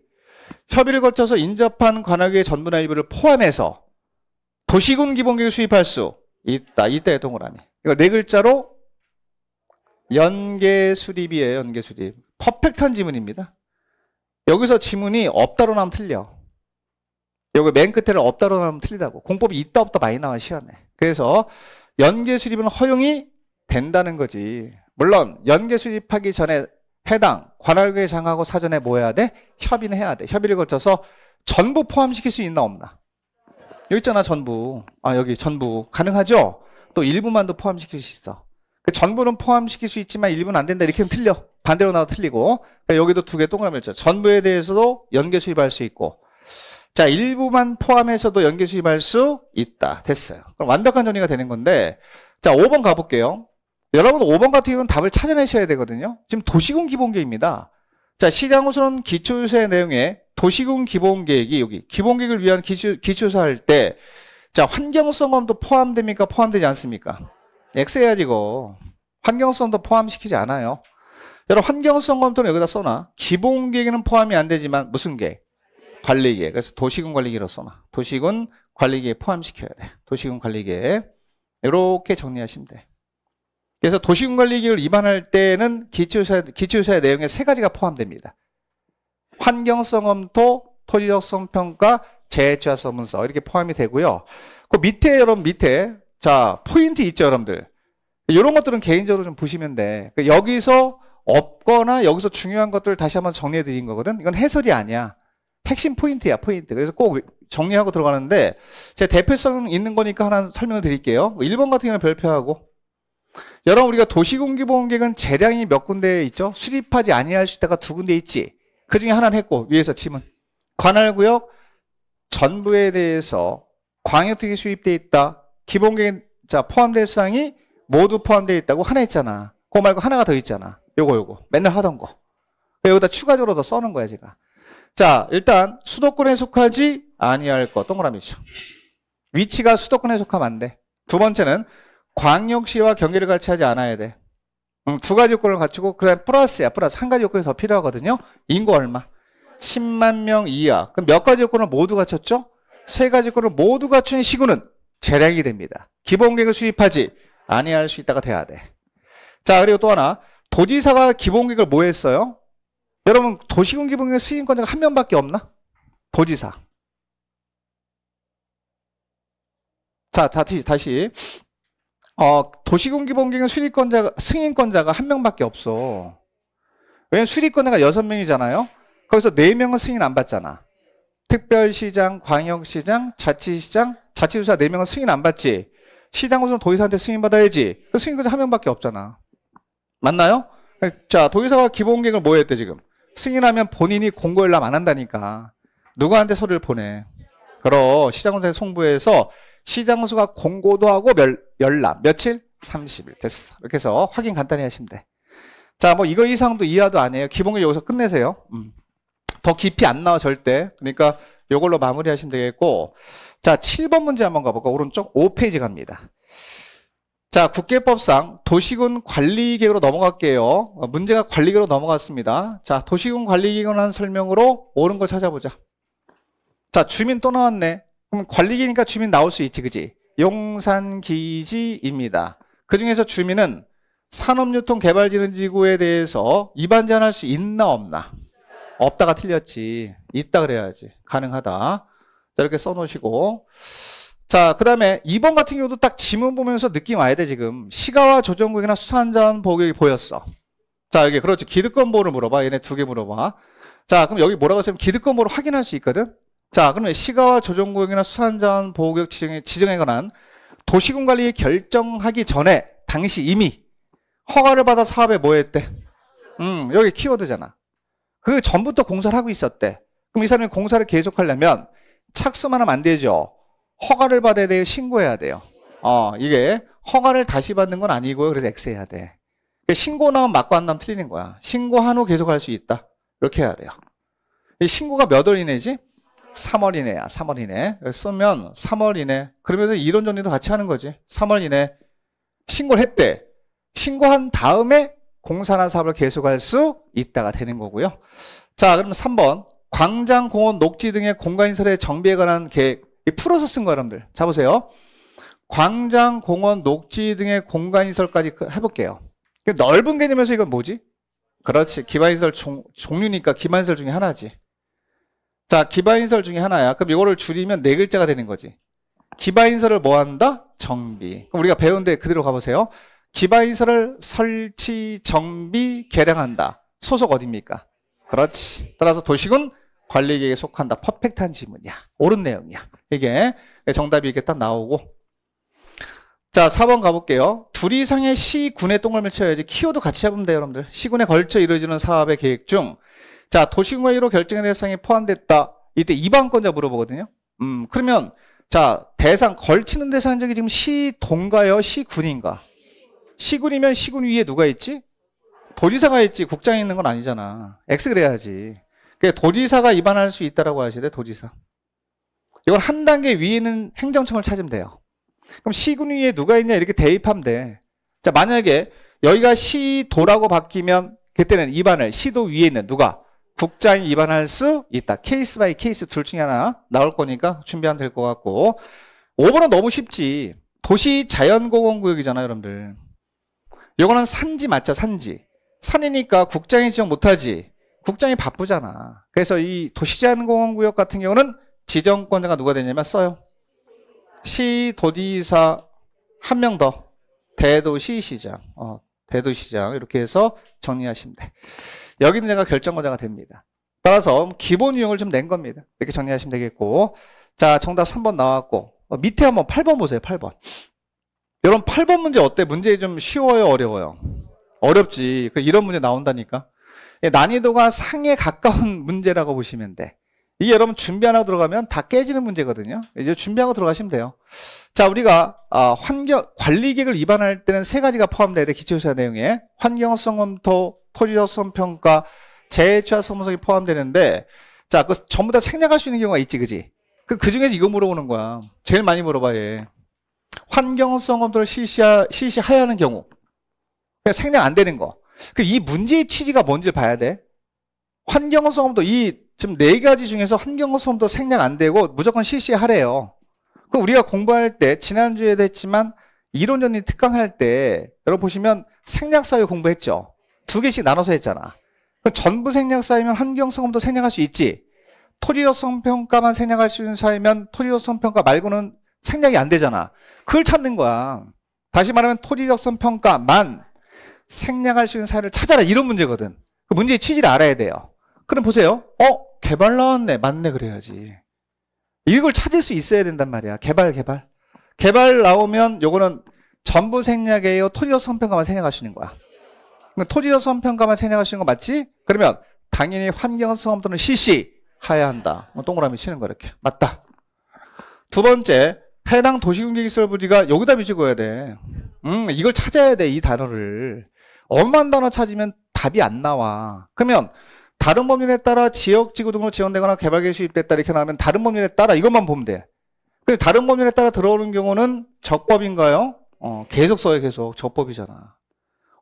협의를 거쳐서 인접한 관할구의 전부나 일부를 포함해서 도시군 기본계획 수립할 수 있다. 이때의 동그라미. 이거 네 글자로 연계 수립이에요, 연계 수립. 퍼펙트한 지문입니다. 여기서 지문이 없다로 나오면 틀려. 여기 맨 끝에를 없다로 나오면 틀리다고. 공법이 있다 없다 많이 나와 시험에. 그래서 연계 수립은 허용이 된다는 거지. 물론 연계 수립하기 전에 해당 관할계의 장하고 사전에 뭐 해야 돼? 협의는 해야 돼. 협의를 거쳐서 전부 포함시킬 수 있나 없나? 여기 있잖아 전부. 아 여기 전부 가능하죠? 또 일부만도 포함시킬 수 있어. 그 전부는 포함시킬 수 있지만 일부는 안 된다 이렇게 하면 틀려. 반대로 나와 도 틀리고 그러니까 여기도 두 개 동그라미 있죠. 전부에 대해서도 연계 수입할 수 있고 자 일부만 포함해서도 연계 수입할 수 있다. 됐어요. 그럼 완벽한 정리가 되는 건데 자 5번 가볼게요. 여러분 5번 같은 경우는 답을 찾아내셔야 되거든요. 지금 도시군 기본계획입니다. 자 시장우선 기초유사의 내용에 도시군 기본계획이 여기 기본계획을 위한 기초, 기초유사 할때 자 환경성험도 포함됩니까? 포함되지 않습니까? X 해야지 이거. 환경성도 포함시키지 않아요. 여러분 환경성 검토는 여기다 써놔. 기본 계획에는 포함이 안 되지만 무슨 계획? 관리 계획. 그래서 도시군 관리 계획으로 써놔. 도시군 관리 계획 포함시켜야 돼. 도시군 관리 계획. 이렇게 정리하시면 돼. 그래서 도시군 관리 계획을 위반할 때는 기초유사, 기초유사의 내용에 세 가지가 포함됩니다. 환경성 검토, 토지적 성평가, 재해취하서 문서 이렇게 포함이 되고요. 그 밑에 여러분 밑에 자 포인트 있죠 여러분들 이런 것들은 개인적으로 좀 보시면 돼. 그 여기서 없거나 여기서 중요한 것들을 다시 한번 정리해 드린 거거든. 이건 해설이 아니야. 핵심 포인트야, 포인트. 그래서 꼭 정리하고 들어가는데 제 대표성 있는 거니까 하나 설명을 드릴게요. 1번 뭐 같은 경우는 별표하고 여러분 우리가 도시공기보험계획은 재량이 몇 군데 있죠? 수립하지 아니할 수 있다가 두 군데 있지. 그 중에 하나는 했고 위에서 침은 관할구역 전부에 대해서 광역특이 수입돼 있다. 기본계획 자 포함될 사항이 모두 포함되어 있다고 하나 있잖아. 그거 말고 하나가 더 있잖아. 요거 요거 맨날 하던 거 여기다 추가적으로 더 써는 거야 제가 자 일단 수도권에 속하지 아니할 거 동그라미죠 위치가 수도권에 속하면 안돼 두 번째는 광역시와 경계를 같이 하지 않아야 돼두 음, 가지 요건을 갖추고 그다음 플러스야 플러스 한 가지 요건이 더 필요하거든요 인구 얼마 10만 명 이하 그럼 몇 가지 요건을 모두 갖췄죠 세 가지 요건을 모두 갖춘 시구는 재량이 됩니다 기본 계획을 수립하지 아니할 수 있다가 돼야 돼자 그리고 또 하나 도지사가 기본계획을 뭐 했어요? 여러분 도시군 기본계획 승인권자가 한 명밖에 없나? 도지사 자 다시 다시 어, 도시군 기본계획 수립권자가 승인권자가 한 명밖에 없어 왜냐면 수립권자가 여섯 명이잖아요 거기서 네명은 승인 안 받잖아 특별시장, 광역시장, 자치시장, 자치도사 네명은 승인 안 받지 시장 으로선 도지사한테 승인 받아야지 그 승인권자 한 명밖에 없잖아 맞나요? 자, 도의사가 기본 계획을 뭐 했대 지금? 승인하면 본인이 공고 열람 안 한다니까. 누구한테 서류를 보내? 그럼 시장공에 송부해서 시장수가 공고도 하고 멸, 열람 며칠? 30일 됐어. 이렇게 해서 확인 간단히 하시면 돼. 자, 뭐 이거 이상도 이하도 아니요 기본계 여기서 끝내세요. 음. 더 깊이 안 나와 절대. 그러니까 이걸로 마무리하시면 되겠고 자, 7번 문제 한번 가볼까? 오른쪽 5페이지 갑니다. 자, 국계법상 도시군 관리계획으로 넘어갈게요. 어, 문제가 관리계로 획으 넘어갔습니다. 자, 도시군 관리계획에 관한 설명으로 옳은 걸 찾아보자. 자, 주민 또 나왔네. 그럼 관리계니까 획이 주민 나올 수 있지, 그지? 용산기지입니다. 그 중에서 주민은 산업유통개발지능지구에 대해서 위반 제한할 수 있나 없나? 없다가 틀렸지. 있다 그래야지. 가능하다. 자, 이렇게 써놓으시고. 자, 그 다음에 2번 같은 경우도 딱 지문 보면서 느낌 와야 돼, 지금. 시가와 조정국이나 수산자원 보격이 보였어. 자, 여기, 그렇지. 기득권 보호를 물어봐. 얘네 두 개 물어봐. 자, 그럼 여기 뭐라고 쓰면 기득권 보호를 확인할 수 있거든? 자, 그러면 시가와 조정구역이나 수산자원 보호구역 지정에, 지정에 관한 도시군 관리 결정하기 전에 당시 이미 허가를 받아 사업에 뭐 했대? 음, 여기 키워드잖아. 그 전부터 공사를 하고 있었대. 그럼 이 사람이 공사를 계속하려면 착수만 하면 안 되죠. 허가를 받아야 돼요? 신고해야 돼요? 어, 이게 허가를 다시 받는 건 아니고요. 그래서 X 해야 돼. 그러니까 신고 나면 맞고 안 나면 틀리는 거야. 신고한 후 계속 할 수 있다. 이렇게 해야 돼요. 신고가 몇 월 이내지? 3월 이내야. 3월 이내. 쓰면 3월 이내. 그러면서 이론 정리도 같이 하는 거지. 3월 이내. 신고를 했대. 신고한 다음에 공사나 사업을 계속할 수 있다가 되는 거고요. 자, 그럼 3번. 광장, 공원, 녹지 등의 공간인설의 정비에 관한 계획 풀어서 쓴 거라분들 자 보세요 광장, 공원, 녹지 등의 공간인설까지 그 해볼게요 그 넓은 개념에서 이건 뭐지? 그렇지 기반인설 종, 종류니까 기반인설 중에 하나지 자기반인설 중에 하나야 그럼 이거를 줄이면 네 글자가 되는 거지 기반인설을뭐 한다? 정비 그럼 우리가 배운 데 그대로 가보세요 기반인설을 설치, 정비, 개량한다 소속 어딥니까? 그렇지 따라서 도시군 관리계에 속한다. 퍼펙트한 지문이야. 옳은 내용이야. 이게 정답이 이렇게 딱 나오고 자 4번 가볼게요. 둘 이상의 시군의 동그라미를 쳐야지 키워도 같이 잡으면 돼요. 여러분들. 시군에 걸쳐 이루어지는 사업의 계획 중 자 도시군의 1호 결정의 대상이 포함됐다. 이때 2번 권자 물어보거든요. 음 그러면 자 대상 걸치는 대상이 지금 시동가요? 시군인가? 시군이면 시군 위에 누가 있지? 도지사가 있지 국장이 있는 건 아니잖아. X 그래야지. 그러니까 도지사가 입안할 수 있다라고 하시야돼 도지사. 이걸 한 단계 위에 는 행정청을 찾으면 돼요. 그럼 시군위에 누가 있냐 이렇게 대입하면 돼. 자 만약에 여기가 시도라고 바뀌면 그때는 입안을 시도 위에 있는 누가 국장이 입안할 수 있다. 케이스 바이 케이스 둘 중에 하나 나올 거니까 준비하면 될 것 같고 5번은 너무 쉽지. 도시 자연공원구역이잖아요, 여러분들. 요거는 산지 맞죠, 산지. 산이니까 국장이 지정 못하지. 국장이 바쁘잖아. 그래서 이 도시재안공원구역 같은 경우는 지정권자가 누가 되냐면 써요. 시, 도지사 한 명 더. 대도시시장. 어, 대도시장. 이렇게 해서 정리하시면 돼. 여기는 내가 결정권자가 됩니다. 따라서 기본 유형을 좀 낸 겁니다. 이렇게 정리하시면 되겠고. 자, 정답 3번 나왔고. 어, 밑에 한 번 8번 보세요. 8번. 여러분 8번 문제 어때? 문제 좀 쉬워요? 어려워요? 어렵지. 그 이런 문제 나온다니까. 예, 난이도가 상에 가까운 문제라고 보시면 돼. 이게 여러분 준비 하나 들어가면 다 깨지는 문제거든요. 이제 준비하고 들어가시면 돼요. 자, 우리가 아, 환경 관리 계획을 입안할 때는 세 가지가 포함돼야 돼. 기초조사 내용에 환경성 검토, 토지적성 평가, 재해취하 성분성이 포함되는데 자, 그 전부 다 생략할 수 있는 경우가 있지, 그지? 그, 그 중에서 이거 물어보는 거야. 제일 많이 물어봐, 얘. 환경성 검토를 실시하, 실시하야 하는 경우. 그냥 생략 안 되는 거. 그 이 문제의 취지가 뭔지를 봐야 돼. 환경오도이 지금 네 가지 중에서 환경오도 생략 안 되고 무조건 실시하래요. 그 우리가 공부할 때 지난주에도 했지만 이론전이 특강할 때 여러분 보시면 생략사유 공부했죠. 두 개씩 나눠서 했잖아. 전부 생략사유면 환경성도 생략할 수 있지. 토지여성 평가만 생략할 수 있는 사유면 토지여성 평가 말고는 생략이 안 되잖아. 그걸 찾는 거야. 다시 말하면 토지여성 평가만 생략할 수 있는 사례를 찾아라 이런 문제거든. 그 문제의 취지를 알아야 돼요. 그럼 보세요. 어? 개발 나왔네. 맞네 그래야지. 이걸 찾을 수 있어야 된단 말이야. 개발 개발. 개발 나오면 요거는 전부 생략이에요. 토지적 성평가만 생략하시는 거야. 토지적 성평가만 생략하시는 거 맞지? 그러면 당연히 환경성 험 또는 실시하야 한다. 어, 동그라미 치는 거 이렇게. 맞다. 두 번째, 해당 도시공계기술 부지가 여기다 비추고 해야 돼. 음, 이걸 찾아야 돼, 이 단어를. 엄한 단어 찾으면 답이 안 나와. 그러면 다른 법률에 따라 지역 지구 등으로 지원되거나 개발개획 수입됐다 이렇게 나오면 다른 법률에 따라 이것만 보면 돼. 그리고 다른 법률에 따라 들어오는 경우는 적법인가요? 어, 계속 써요 계속 적법이잖아.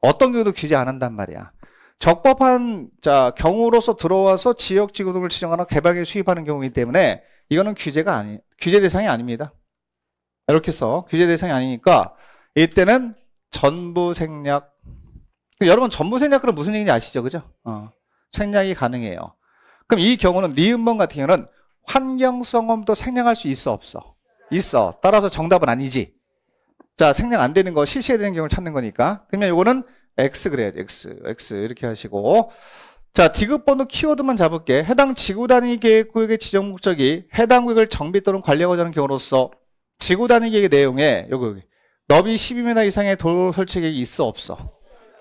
어떤 경우도 규제 안 한단 말이야. 적법한 자 경우로서 들어와서 지역 지구 등을 지정하나 개발계 수입하는 경우이기 때문에 이거는 규제가 아니 규제 대상이 아닙니다. 이렇게 써 규제 대상이 아니니까 이때는 전부 생략 그러니까 여러분 전부 생략으로 무슨 얘기인지 아시죠? 그죠? 어, 생략이 가능해요. 그럼 이 경우는 니은번 네 같은 경우는 환경성음도 생략할 수 있어 없어? 있어. 따라서 정답은 아니지. 자 생략 안 되는 거 실시해야 되는 경우를 찾는 거니까. 그러면 이거는 X 그래야지. X, X 이렇게 하시고 자 디귿번호 키워드만 잡을게. 해당 지구 단위 계획 구역의 지정 목적이 해당 구역을 정비 또는 관리하고자 하는 경우로서 지구 단위 계획의 내용에 여기, 여기 너비 12m 이상의 도로 설치 계획이 있어 없어?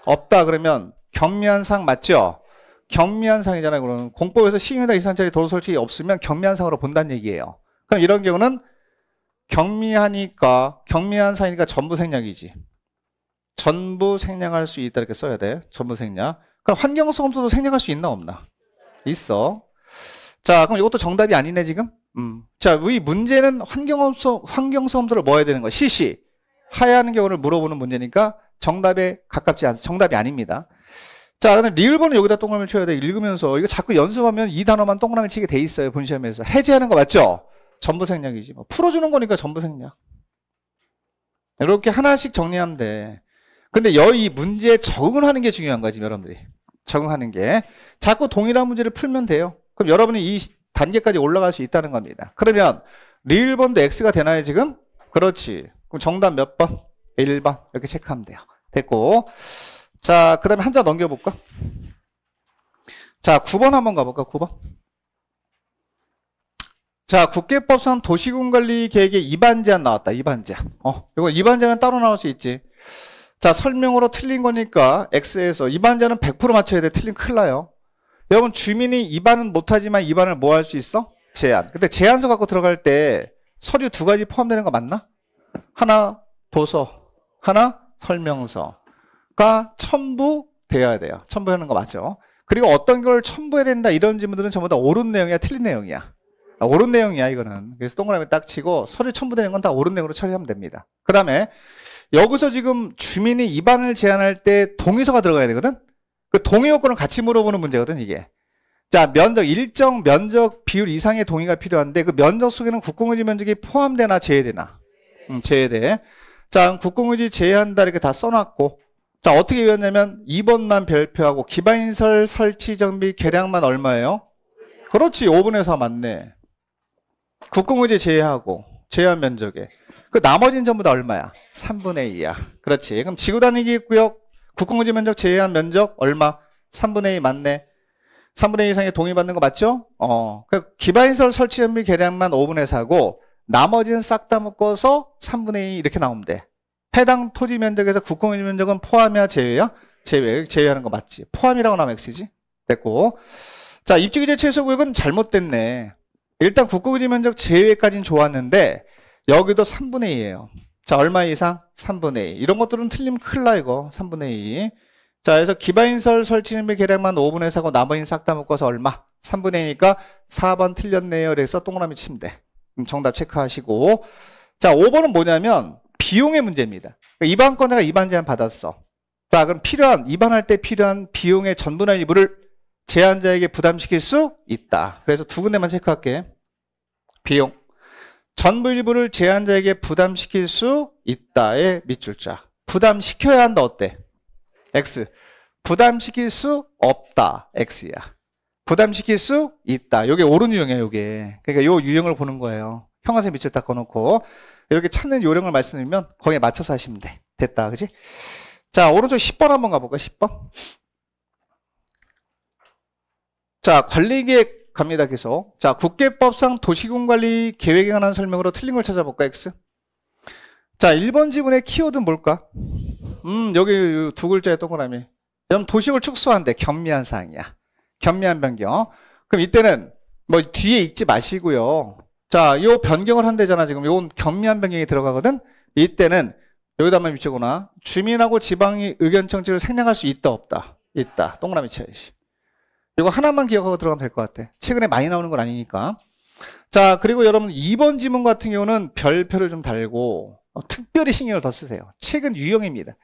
없다 그러면 경미한상 맞죠? 경미한상이잖아요. 그러면 공법에서 10m 이상짜리 도로 설치 없으면 경미한상으로 본다는 얘기예요. 그럼 이런 경우는 경미하니까 경미한상이니까 전부 생략이지. 전부 생략할 수 있다 이렇게 써야 돼. 전부 생략. 그럼 환경성험도 생략할 수 있나 없나? 있어. 자, 그럼 이것도 정답이 아니네 지금. 음. 자, 이 문제는 환경성 환경성험도를 뭐 해야 되는 거야? 시시 하야 하는 경우를 물어보는 문제니까 정답에 가깝지 않습니 정답이 아닙니다. 자, 그다음 리을번호 여기다 동그라미를 쳐야 돼. 읽으면서 이거 자꾸 연습하면 이 단어만 동그라미 치게 돼 있어요. 본 시험에서 해제하는 거 맞죠? 전부 생략이지. 뭐 풀어주는 거니까 전부 생략. 이렇게 하나씩 정리하면 돼. 근데 여이 문제에 적응을 하는 게 중요한 거지, 여러분들이. 적응하는 게. 자꾸 동일한 문제를 풀면 돼요. 그럼 여러분이 이 단계까지 올라갈 수 있다는 겁니다. 그러면 리을번도 X가 되나요, 지금? 그렇지. 그럼 정답 몇 번? 1번. 이렇게 체크하면 돼요. 됐고 자그 다음에 한자 넘겨볼까 자 9번 한번 가볼까 9번 자 국회법상 도시군관리계획의 이반 제안 나왔다 이반 제안 어 이거 이반 제안은 따로 나올 수 있지 자 설명으로 틀린 거니까 X에서 이반자는 100% 맞춰야 돼 틀린 큰일 나요 여러분 주민이 이반은 못하지만 이반을 뭐 할 수 있어? 제한 근데 제한서 갖고 들어갈 때 서류 두 가지 포함되는 거 맞나? 하나 도서 하나 설명서가 첨부되어야 돼요. 첨부하는 거 맞죠? 그리고 어떤 걸 첨부해야 된다 이런 질문들은 전부 다 옳은 내용이야 틀린 내용이야. 아, 옳은 내용이야 이거는. 그래서 동그라미 딱 치고 서류 첨부되는 건 다 옳은 내용으로 처리하면 됩니다. 그 다음에 여기서 지금 주민이 입안을 제한할 때 동의서가 들어가야 되거든? 그 동의 요건을 같이 물어보는 문제거든 이게. 자 면적 일정 면적 비율 이상의 동의가 필요한데 그 면적 속에는 국공유지 면적이 포함되나 제외되나 음, 제외돼 자, 국공유지 제외한다 이렇게 다 써놨고 자, 어떻게 외웠냐면 2번만 별표하고 기반인설 설치 정비 계량만 얼마예요? 그렇지. 5분의 4 맞네. 국공유지 제외하고 제외한 면적에 그 나머지는 전부 다 얼마야? 3분의 2야. 그렇지. 그럼 지구 단위기 구역 국공유지 면적 제외한 면적 얼마? 3분의 2 맞네. 3분의 2 이상의 동의받는 거 맞죠? 어. 그 기반인설 설치 정비 계량만 5분의 4고 나머지는 싹 다 묶어서 3분의 2 이렇게 나오면 돼. 해당 토지 면적에서 국공유 면적은 포함이야 제외야? 제외, 제외하는 거 맞지? 포함이라고 나면 X지? 됐고. 자, 입주기제 최소구역은 잘못됐네. 일단 국공유 지 면적 제외까지는 좋았는데 여기도 3분의 2에요 자, 얼마 이상? 3분의 2. 이런 것들은 틀림 큰일 나 이거. 3분의 2. 자, 그래서 기반인설 설치는비 계량만 5분의 4고 나머지는 싹 다 묶어서 얼마? 3분의 2니까 4번 틀렸네요. 그래서 동그라미 침대. 음, 정답 체크하시고 자 5번은 뭐냐면 비용의 문제입니다 그러니까 이반권자가 이반 제한 받았어 자 그럼 필요한 이반할 때 필요한 비용의 전분나 일부를 제한자에게 부담시킬 수 있다 그래서 두 군데만 체크할게 비용 전부 일부를 제한자에게 부담시킬 수 있다의 밑줄자 부담시켜야 한다 어때? X 부담시킬 수 없다 X야 부담시킬 수 있다. 이게 옳은 유형이에요, 이게. 그러니까 요 유형을 보는 거예요. 형아세 밑을 딱 꺼놓고 이렇게 찾는 요령을 말씀드리면 거기에 맞춰서 하시면 돼. 됐다. 그지? 자, 오른쪽 10번 한번 가볼까? 10번. 자, 관리계획 갑니다. 계속. 자, 국계법상 도시군관리 계획에 관한 설명으로 틀린 걸 찾아볼까? X. 자, 1번 지문의 키워드 는 뭘까? 음, 여기 두 글자의 동그라미. 그럼 도시를 축소한데 경미한 사항이야. 견미한 변경. 그럼 이때는 뭐 뒤에 읽지 마시고요. 자, 요 변경을 한대잖아 지금. 요건 견미한 변경이 들어가거든. 이때는 여기다만 미치거나 주민하고 지방이 의견 청취를 생략할 수 있다 없다. 있다. 동그라미 쳐야지. 이거 하나만 기억하고 들어가면 될 것 같아. 최근에 많이 나오는 건 아니니까. 자, 그리고 여러분 2번 지문 같은 경우는 별표를 좀 달고 어, 특별히 신경을 더 쓰세요. 최근 유형입니다.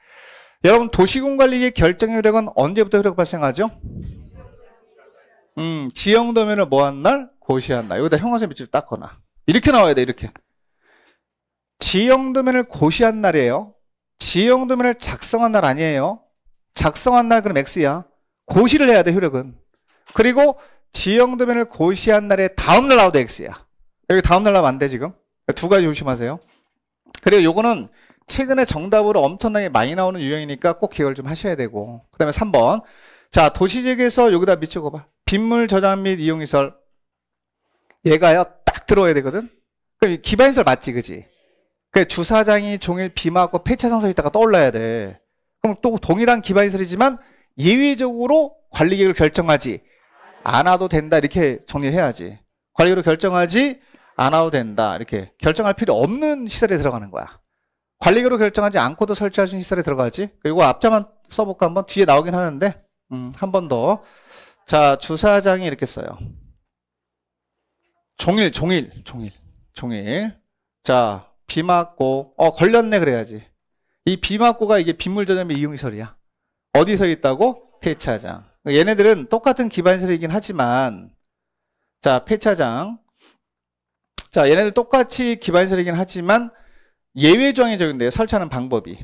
여러분 도시공관리의 결정효력은 언제부터 효력 발생하죠? 음, 지형도면을 뭐한 날? 고시한 날. 여기다 형용선 밑줄 닦거나. 이렇게 나와야 돼, 이렇게. 지형도면을 고시한 날이에요. 지형도면을 작성한 날 아니에요. 작성한 날 그럼 X야. 고시를 해야 돼, 효력은. 그리고 지형도면을 고시한 날에 다음날 나와도 X야. 여기 다음날 나오면 안 돼, 지금. 두 가지 조심하세요. 그리고 요거는 최근에 정답으로 엄청나게 많이 나오는 유형이니까 꼭 기억을 좀 하셔야 되고. 그 다음에 3번. 자, 도시지역에서 여기다 밑줄 그봐 빗물 저장 및 이용시설 얘가요 딱 들어야 되거든 그럼 기반시설 맞지 그지 그 주사장이 종일 비 맞고 폐차장소에 있다가 떠올라야 돼 그럼 또 동일한 기반시설이지만 예외적으로 관리 계획을 결정하지 않아도 된다 이렇게 정리해야지 관리계획을 결정하지 않아도 된다 이렇게 결정할 필요 없는 시설에 들어가는 거야 관리계획을 결정하지 않고도 설치할 수 있는 시설에 들어가지 그리고 앞자만 써볼까 한번 뒤에 나오긴 하는데 음, 한번더 자, 주사장이 이렇게 써요. 종일, 종일, 종일, 종일. 자, 비 맞고, 어, 걸렸네 그래야지. 이 비 맞고가 이게 빗물 전염의 이용시설이야 어디서 있다고? 폐차장. 얘네들은 똑같은 기반설이긴 시 하지만, 자, 폐차장. 자, 얘네들 똑같이 기반설이긴 시 하지만, 예외조항이 적용돼요. 설치하는 방법이.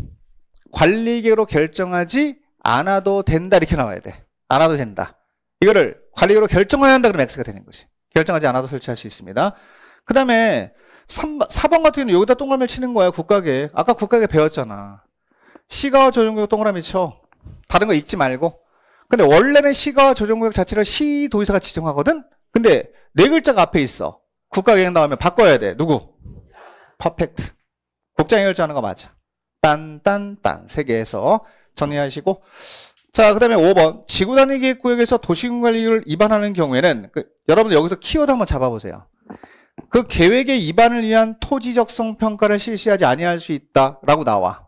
관리계로 결정하지 않아도 된다. 이렇게 나와야 돼. 않아도 된다. 이거를 관리율로 결정해야 한다 그러면 X가 되는 거지. 결정하지 않아도 설치할 수 있습니다. 그 다음에 4번 같은 경우는 여기다 동그라미를 치는 거야, 국가계. 아까 국가계 배웠잖아. 시가와 조정구역 동그라미 쳐. 다른 거 읽지 말고. 근데 원래는 시가와 조정구역 자체를 시도의사가 지정하거든? 근데 네 글자가 앞에 있어. 국가계획 나오면 바꿔야 돼. 누구? 퍼펙트. 국장이 결정하는 거 맞아. 딴, 딴, 딴. 세 개에서 정리하시고. 자, 그 다음에 5번. 지구 단위 계획구역에서 도시공간리을 위반하는 경우에는 그, 여러분들 여기서 키워드 한번 잡아보세요. 그 계획의 위반을 위한 토지적성 평가를 실시하지 아니할 수 있다라고 나와.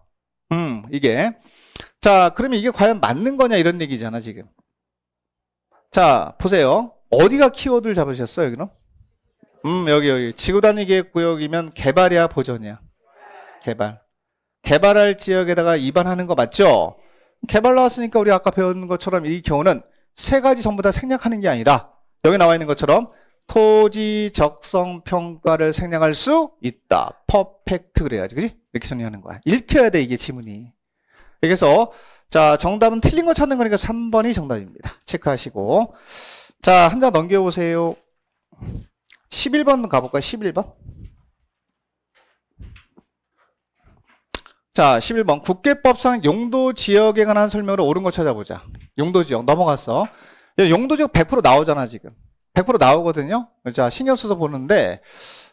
음, 이게. 자, 그러면 이게 과연 맞는 거냐 이런 얘기잖아, 지금. 자, 보세요. 어디가 키워드를 잡으셨어요, 여기는? 음, 여기, 여기. 지구 단위 계획구역이면 개발이야, 보전이야? 개발. 개발할 지역에다가 위반하는거 맞죠? 개발 나왔으니까 우리 아까 배운 것처럼 이 경우는 세 가지 전부 다 생략하는 게 아니라 여기 나와 있는 것처럼 토지 적성 평가를 생략할 수 있다. 퍼펙트 그래야지. 그지? 이렇게 정리하는 거야. 읽혀야 돼, 이게 지문이. 그래서 자, 정답은 틀린 거 찾는 거니까 3번이 정답입니다. 체크하시고. 자, 한 장 넘겨 보세요. 11번 가볼까요? 11번. 자 11번 국회법상 용도 지역에 관한 설명으로 옳은 걸 찾아보자 용도 지역 넘어갔어 용도 지역 100% 나오잖아 지금 100% 나오거든요 자 신경 써서 보는데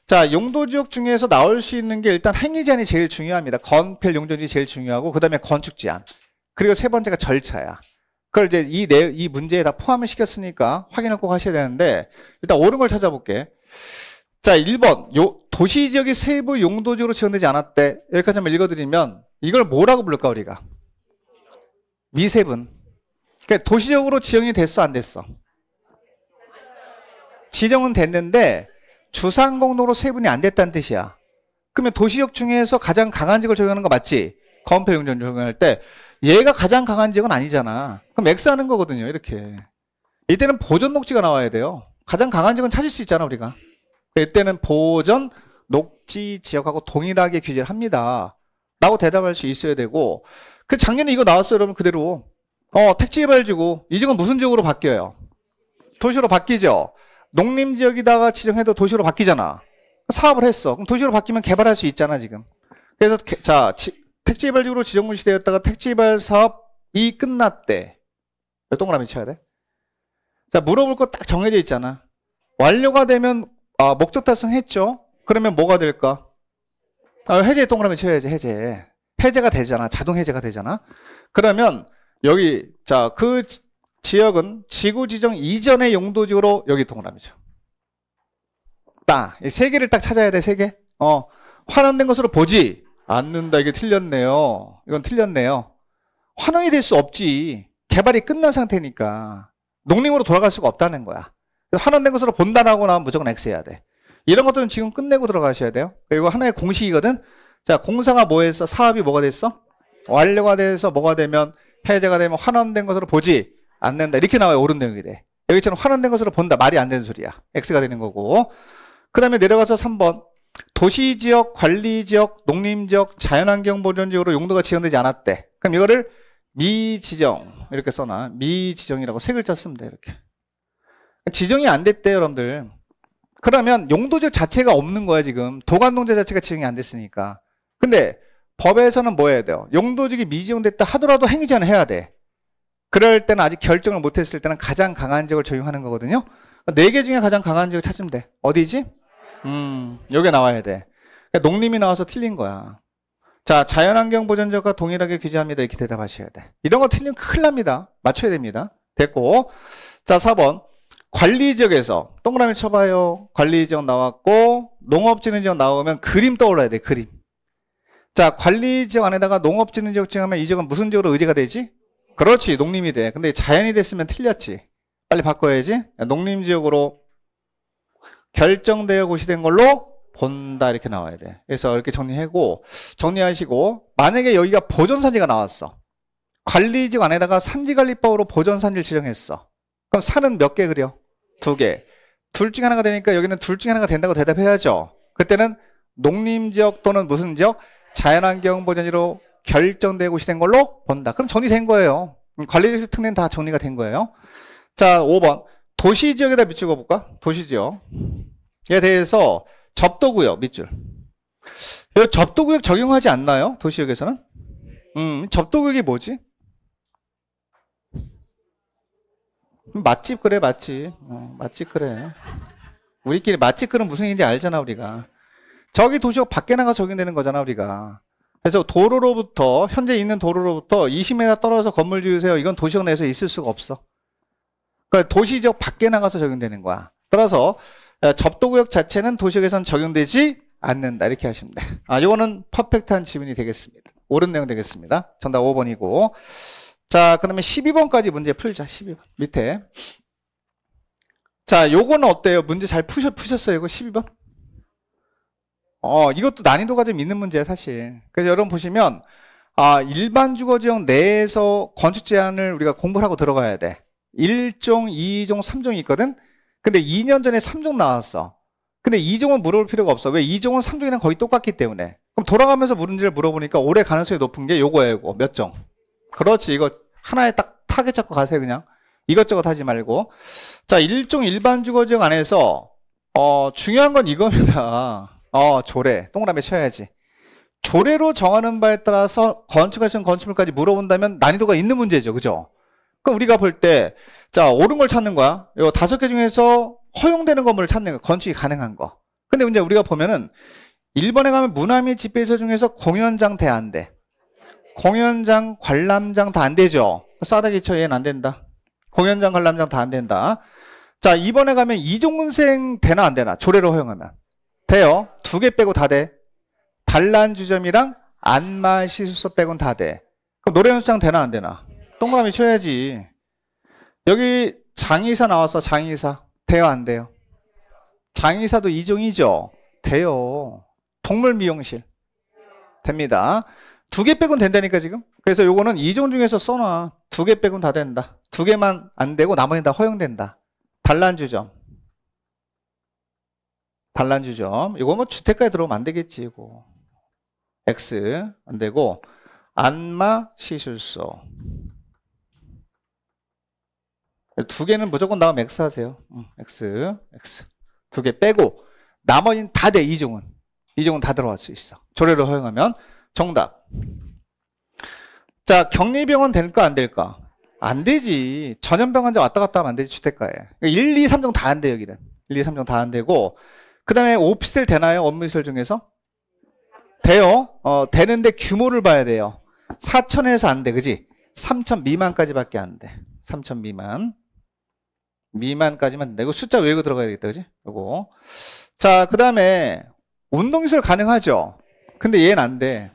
자 용도 지역 중에서 나올 수 있는 게 일단 행위 제한이 제일 중요합니다 건폐 용도지 제일 중요하고 그 다음에 건축 제한 그리고 세 번째가 절차야 그걸 이제 이, 내, 이 문제에 다 포함을 시켰으니까 확인을 꼭 하셔야 되는데 일단 옳은 걸 찾아볼게 자, 1번. 요, 도시 지역이 세부 용도지로 지원되지 않았대. 여기까지 한번 읽어드리면 이걸 뭐라고 부를까, 우리가? 미세분. 그러니까 도시적으로 지정이 됐어, 안 됐어? 지정은 됐는데 주상공로로 세분이 안 됐다는 뜻이야. 그러면 도시역 중에서 가장 강한 지역을 적용하는 거 맞지? 건폐 용전 적용할 때 얘가 가장 강한 지역은 아니잖아. 그럼 X 하는 거거든요. 이렇게. 이때는 보존 녹지가 나와야 돼요. 가장 강한 지역은 찾을 수 있잖아, 우리가. 이때는 보전 녹지 지역하고 동일하게 규제를 합니다. 라고 대답할 수 있어야 되고 그 작년에 이거 나왔어요 그러면 그대로 어 택지개발지구 이 지역은 무슨 지역으로 바뀌어요? 도시로 바뀌죠. 농림지역이다가 지정해도 도시로 바뀌잖아. 사업을 했어. 그럼 도시로 바뀌면 개발할 수 있잖아 지금. 그래서 개, 자 택지개발지구로 지정문시되었다가 택지개발 사업이 끝났대. 몇 동그라미 쳐야 돼. 자 물어볼 거 딱 정해져 있잖아. 완료가 되면 아, 목적 달성했죠? 그러면 뭐가 될까? 아, 해제 동그라미 쳐야지, 해제. 해제가 되잖아. 자동 해제가 되잖아. 그러면 여기, 자, 그 지역은 지구 지정 이전의 용도지로 여기 동그라미죠. 따. 세 개를 딱 찾아야 돼, 세 개. 어, 환원된 것으로 보지 않는다. 이게 틀렸네요. 이건 틀렸네요. 환원이 될 수 없지. 개발이 끝난 상태니까. 농림으로 돌아갈 수가 없다는 거야. 환원된 것으로 본다라고 나면 무조건 X 해야 돼. 이런 것들은 지금 끝내고 들어가셔야 돼요. 이거 하나의 공식이거든. 자, 공사가 뭐 했어? 사업이 뭐가 됐어? 완료가 돼서 뭐가 되면 해제가 되면 환원된 것으로 보지 않는다. 이렇게 나와요. 옳은 내용이 돼. 여기처럼 환원된 것으로 본다. 말이 안 되는 소리야. X가 되는 거고. 그 다음에 내려가서 3번. 도시지역, 관리지역, 농림지역, 자연환경보존지역으로 뭐 용도가 지정되지 않았대. 그럼 이거를 미지정 이렇게 써놔. 미지정이라고 세 글자 쓰면 돼. 이렇게. 지정이 안 됐대 여러분들 그러면 용도적 자체가 없는 거야 지금 도관동제 자체가 지정이 안 됐으니까 근데 법에서는 뭐 해야 돼요 용도적이 미지정됐다 하더라도 행위제는 해야 돼 그럴 때는 아직 결정을 못했을 때는 가장 강한 지역을 적용하는 거거든요 네 개 중에 가장 강한 지역을 찾으면 돼 어디지? 음 여기 나와야 돼 그러니까 농림이 나와서 틀린 거야 자 자연환경 보전적과 동일하게 규제합니다 이렇게 대답하셔야 돼 이런 거 틀리면 큰일 납니다 맞춰야 됩니다 됐고 자 4번 관리 지역에서 동그라미 쳐봐요. 관리 지역 나왔고 농업진흥지역 나오면 그림 떠올라야 돼. 그림. 자 관리 지역 안에다가 농업진흥 지역 칭하면 이 지역은 무슨 지역으로 의지가 되지? 그렇지 농림이 돼. 근데 자연이 됐으면 틀렸지. 빨리 바꿔야지. 농림 지역으로 결정되어 고시된 걸로 본다 이렇게 나와야 돼. 그래서 이렇게 정리하고 정리하시고 만약에 여기가 보존산지가 나왔어. 관리 지역 안에다가 산지관리법으로 보존산지를 지정했어. 그럼 산은 몇 개 그려? 두 개. 둘중 하나가 되니까 여기는 둘중 하나가 된다고 대답해야죠. 그때는 농림지역 또는 무슨 지역? 자연환경 보전지로 결정되고 시된 걸로 본다. 그럼 정리된 거예요. 음, 관리지역 특례는 다 정리가 된 거예요. 자, 5번. 도시지역에다 밑줄 그어볼까? 도시지역에 대해서 접도구역 밑줄. 이 접도구역 적용하지 않나요? 도시역에서는? 음, 접도구역이 뭐지? 음, 맛집 그래 맛집 어, 맛집 그래 우리끼리 맛집 그런 무슨 얘기인지 알잖아 우리가 저기 도시역 밖에 나가 적용되는 거잖아 우리가 그래서 도로로부터 현재 있는 도로로부터 20m 떨어져서 건물 지으세요 이건 도시역 내에서 있을 수가 없어 그러니까 도시지역 밖에 나가서 적용되는 거야 따라서 어, 접도구역 자체는 도시역에선 적용되지 않는다 이렇게 하시면 돼 아, 이거는 퍼펙트한 지문이 되겠습니다 옳은 내용 되겠습니다 정답 5번이고 자, 그 다음에 12번까지 문제 풀자. 12번. 밑에. 자, 요거는 어때요? 문제 잘 푸셨, 푸셨어요? 이거 12번? 어, 이것도 난이도가 좀 있는 문제야, 사실. 그래서 여러분 보시면, 아, 일반 주거 지역 내에서 건축 제한을 우리가 공부를 하고 들어가야 돼. 1종, 2종, 3종이 있거든? 근데 2년 전에 3종 나왔어. 근데 2종은 물어볼 필요가 없어. 왜? 2종은 3종이랑 거의 똑같기 때문에. 그럼 돌아가면서 물은지를 물어보니까 올해 가능성이 높은 게 요거예요, 요거. 몇 종? 그렇지 이거 하나에 딱 타겟 잡고 가세요 그냥 이것저것 하지 말고 자 일종 일반 주거지역 안에서 어 중요한 건 이겁니다 어 조례 동그라미 쳐야지 조례로 정하는 바에 따라서 건축할 수 있는 건축물까지 물어본다면 난이도가 있는 문제죠 그죠 그럼 우리가 볼 때 자 옳은 걸 찾는 거야 이거 다섯 개 중에서 허용되는 건물을 찾는 거 건축이 가능한 거 근데 이제 우리가 보면은 1번에 가면 문화및 집회시설 중에서 공연장 대안대 공연장, 관람장 다 안 되죠. 싸다기쳐 얘는 안 된다. 공연장, 관람장 다 안 된다. 자 이번에 가면 이종생 되나 안 되나 조례로 허용하면 돼요. 두 개 빼고 다 돼. 단란주점이랑 안마시술소 빼곤 다 돼. 그럼 노래 연습장 되나 안 되나? 동그라미 쳐야지. 여기 장의사 나왔어 장의사 돼요 안 돼요? 장의사도 이종이죠 돼요. 동물 미용실 됩니다. 두개 빼곤 된다니까 지금 그래서 요거는 이종 중에서 써놔 두 개 빼곤 다 된다 두 개만 안 되고 나머지는 다 허용된다 단란주점단란주점 이거 뭐 주택가에 들어오면 안 되겠지 이거 X 안 되고 안마 시술소 두 개는 무조건 나오면 X 하세요 응, X X 두 개 빼고 나머지는 다돼 이종은 이종은 다 들어갈 수 있어 조례를 허용하면 정답. 자, 격리병원 될까 안 될까? 안 되지. 전염병 환자 왔다 갔다 하면 안 되지, 주택가에. 1, 2, 3종 다 안 돼, 여기는. 1, 2, 3종 다 안 되고. 그 다음에 오피스텔 되나요? 업무시설 중에서? 돼요. 어, 되는데 규모를 봐야 돼요. 4천에서 안 돼, 그지? 3천 미만까지밖에 안 돼. 3천 미만. 미만까지만 된다. 숫자 외우고 들어가야 되겠다, 그지? 이거. 자, 그 다음에 운동시설 가능하죠? 근데 얘는 안 돼.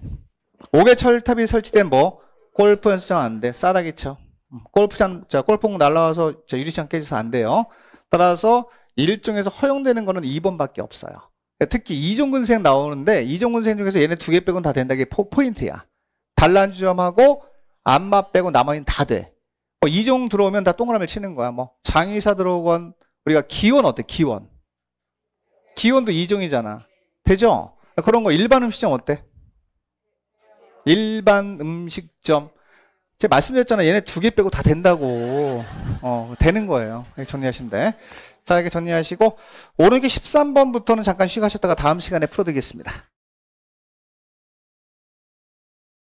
5개 철탑이 설치된 뭐 골프 연습장 안 돼. 싸다기 쳐. 음, 골프장 자 골프공 날라와서 저 유리창 깨져서 안 돼요. 따라서 일종에서 허용되는 거는 2번밖에 없어요. 그러니까 특히 이종근생 나오는데 이종근생 중에서 얘네 두 개 빼고는 다 된다. 게 포, 인트야 단란주점하고 안마 빼고 나머지는 다 돼. 뭐 이종 들어오면 다 동그라미 치는 거야. 뭐 장의사 들어오건 우리가 기원 어때? 기원. 기원도 이종이잖아. 되죠? 그런 거 일반 음식점 어때? 일반 음식점 제가 말씀드렸잖아요. 얘네 두 개 빼고 다 된다고. 어, 되는 거예요. 이렇게 정리하신면 자, 이렇게 정리하시고, 오른쪽 13번부터는 잠깐 쉬가셨다가 다음 시간에 풀어드리겠습니다.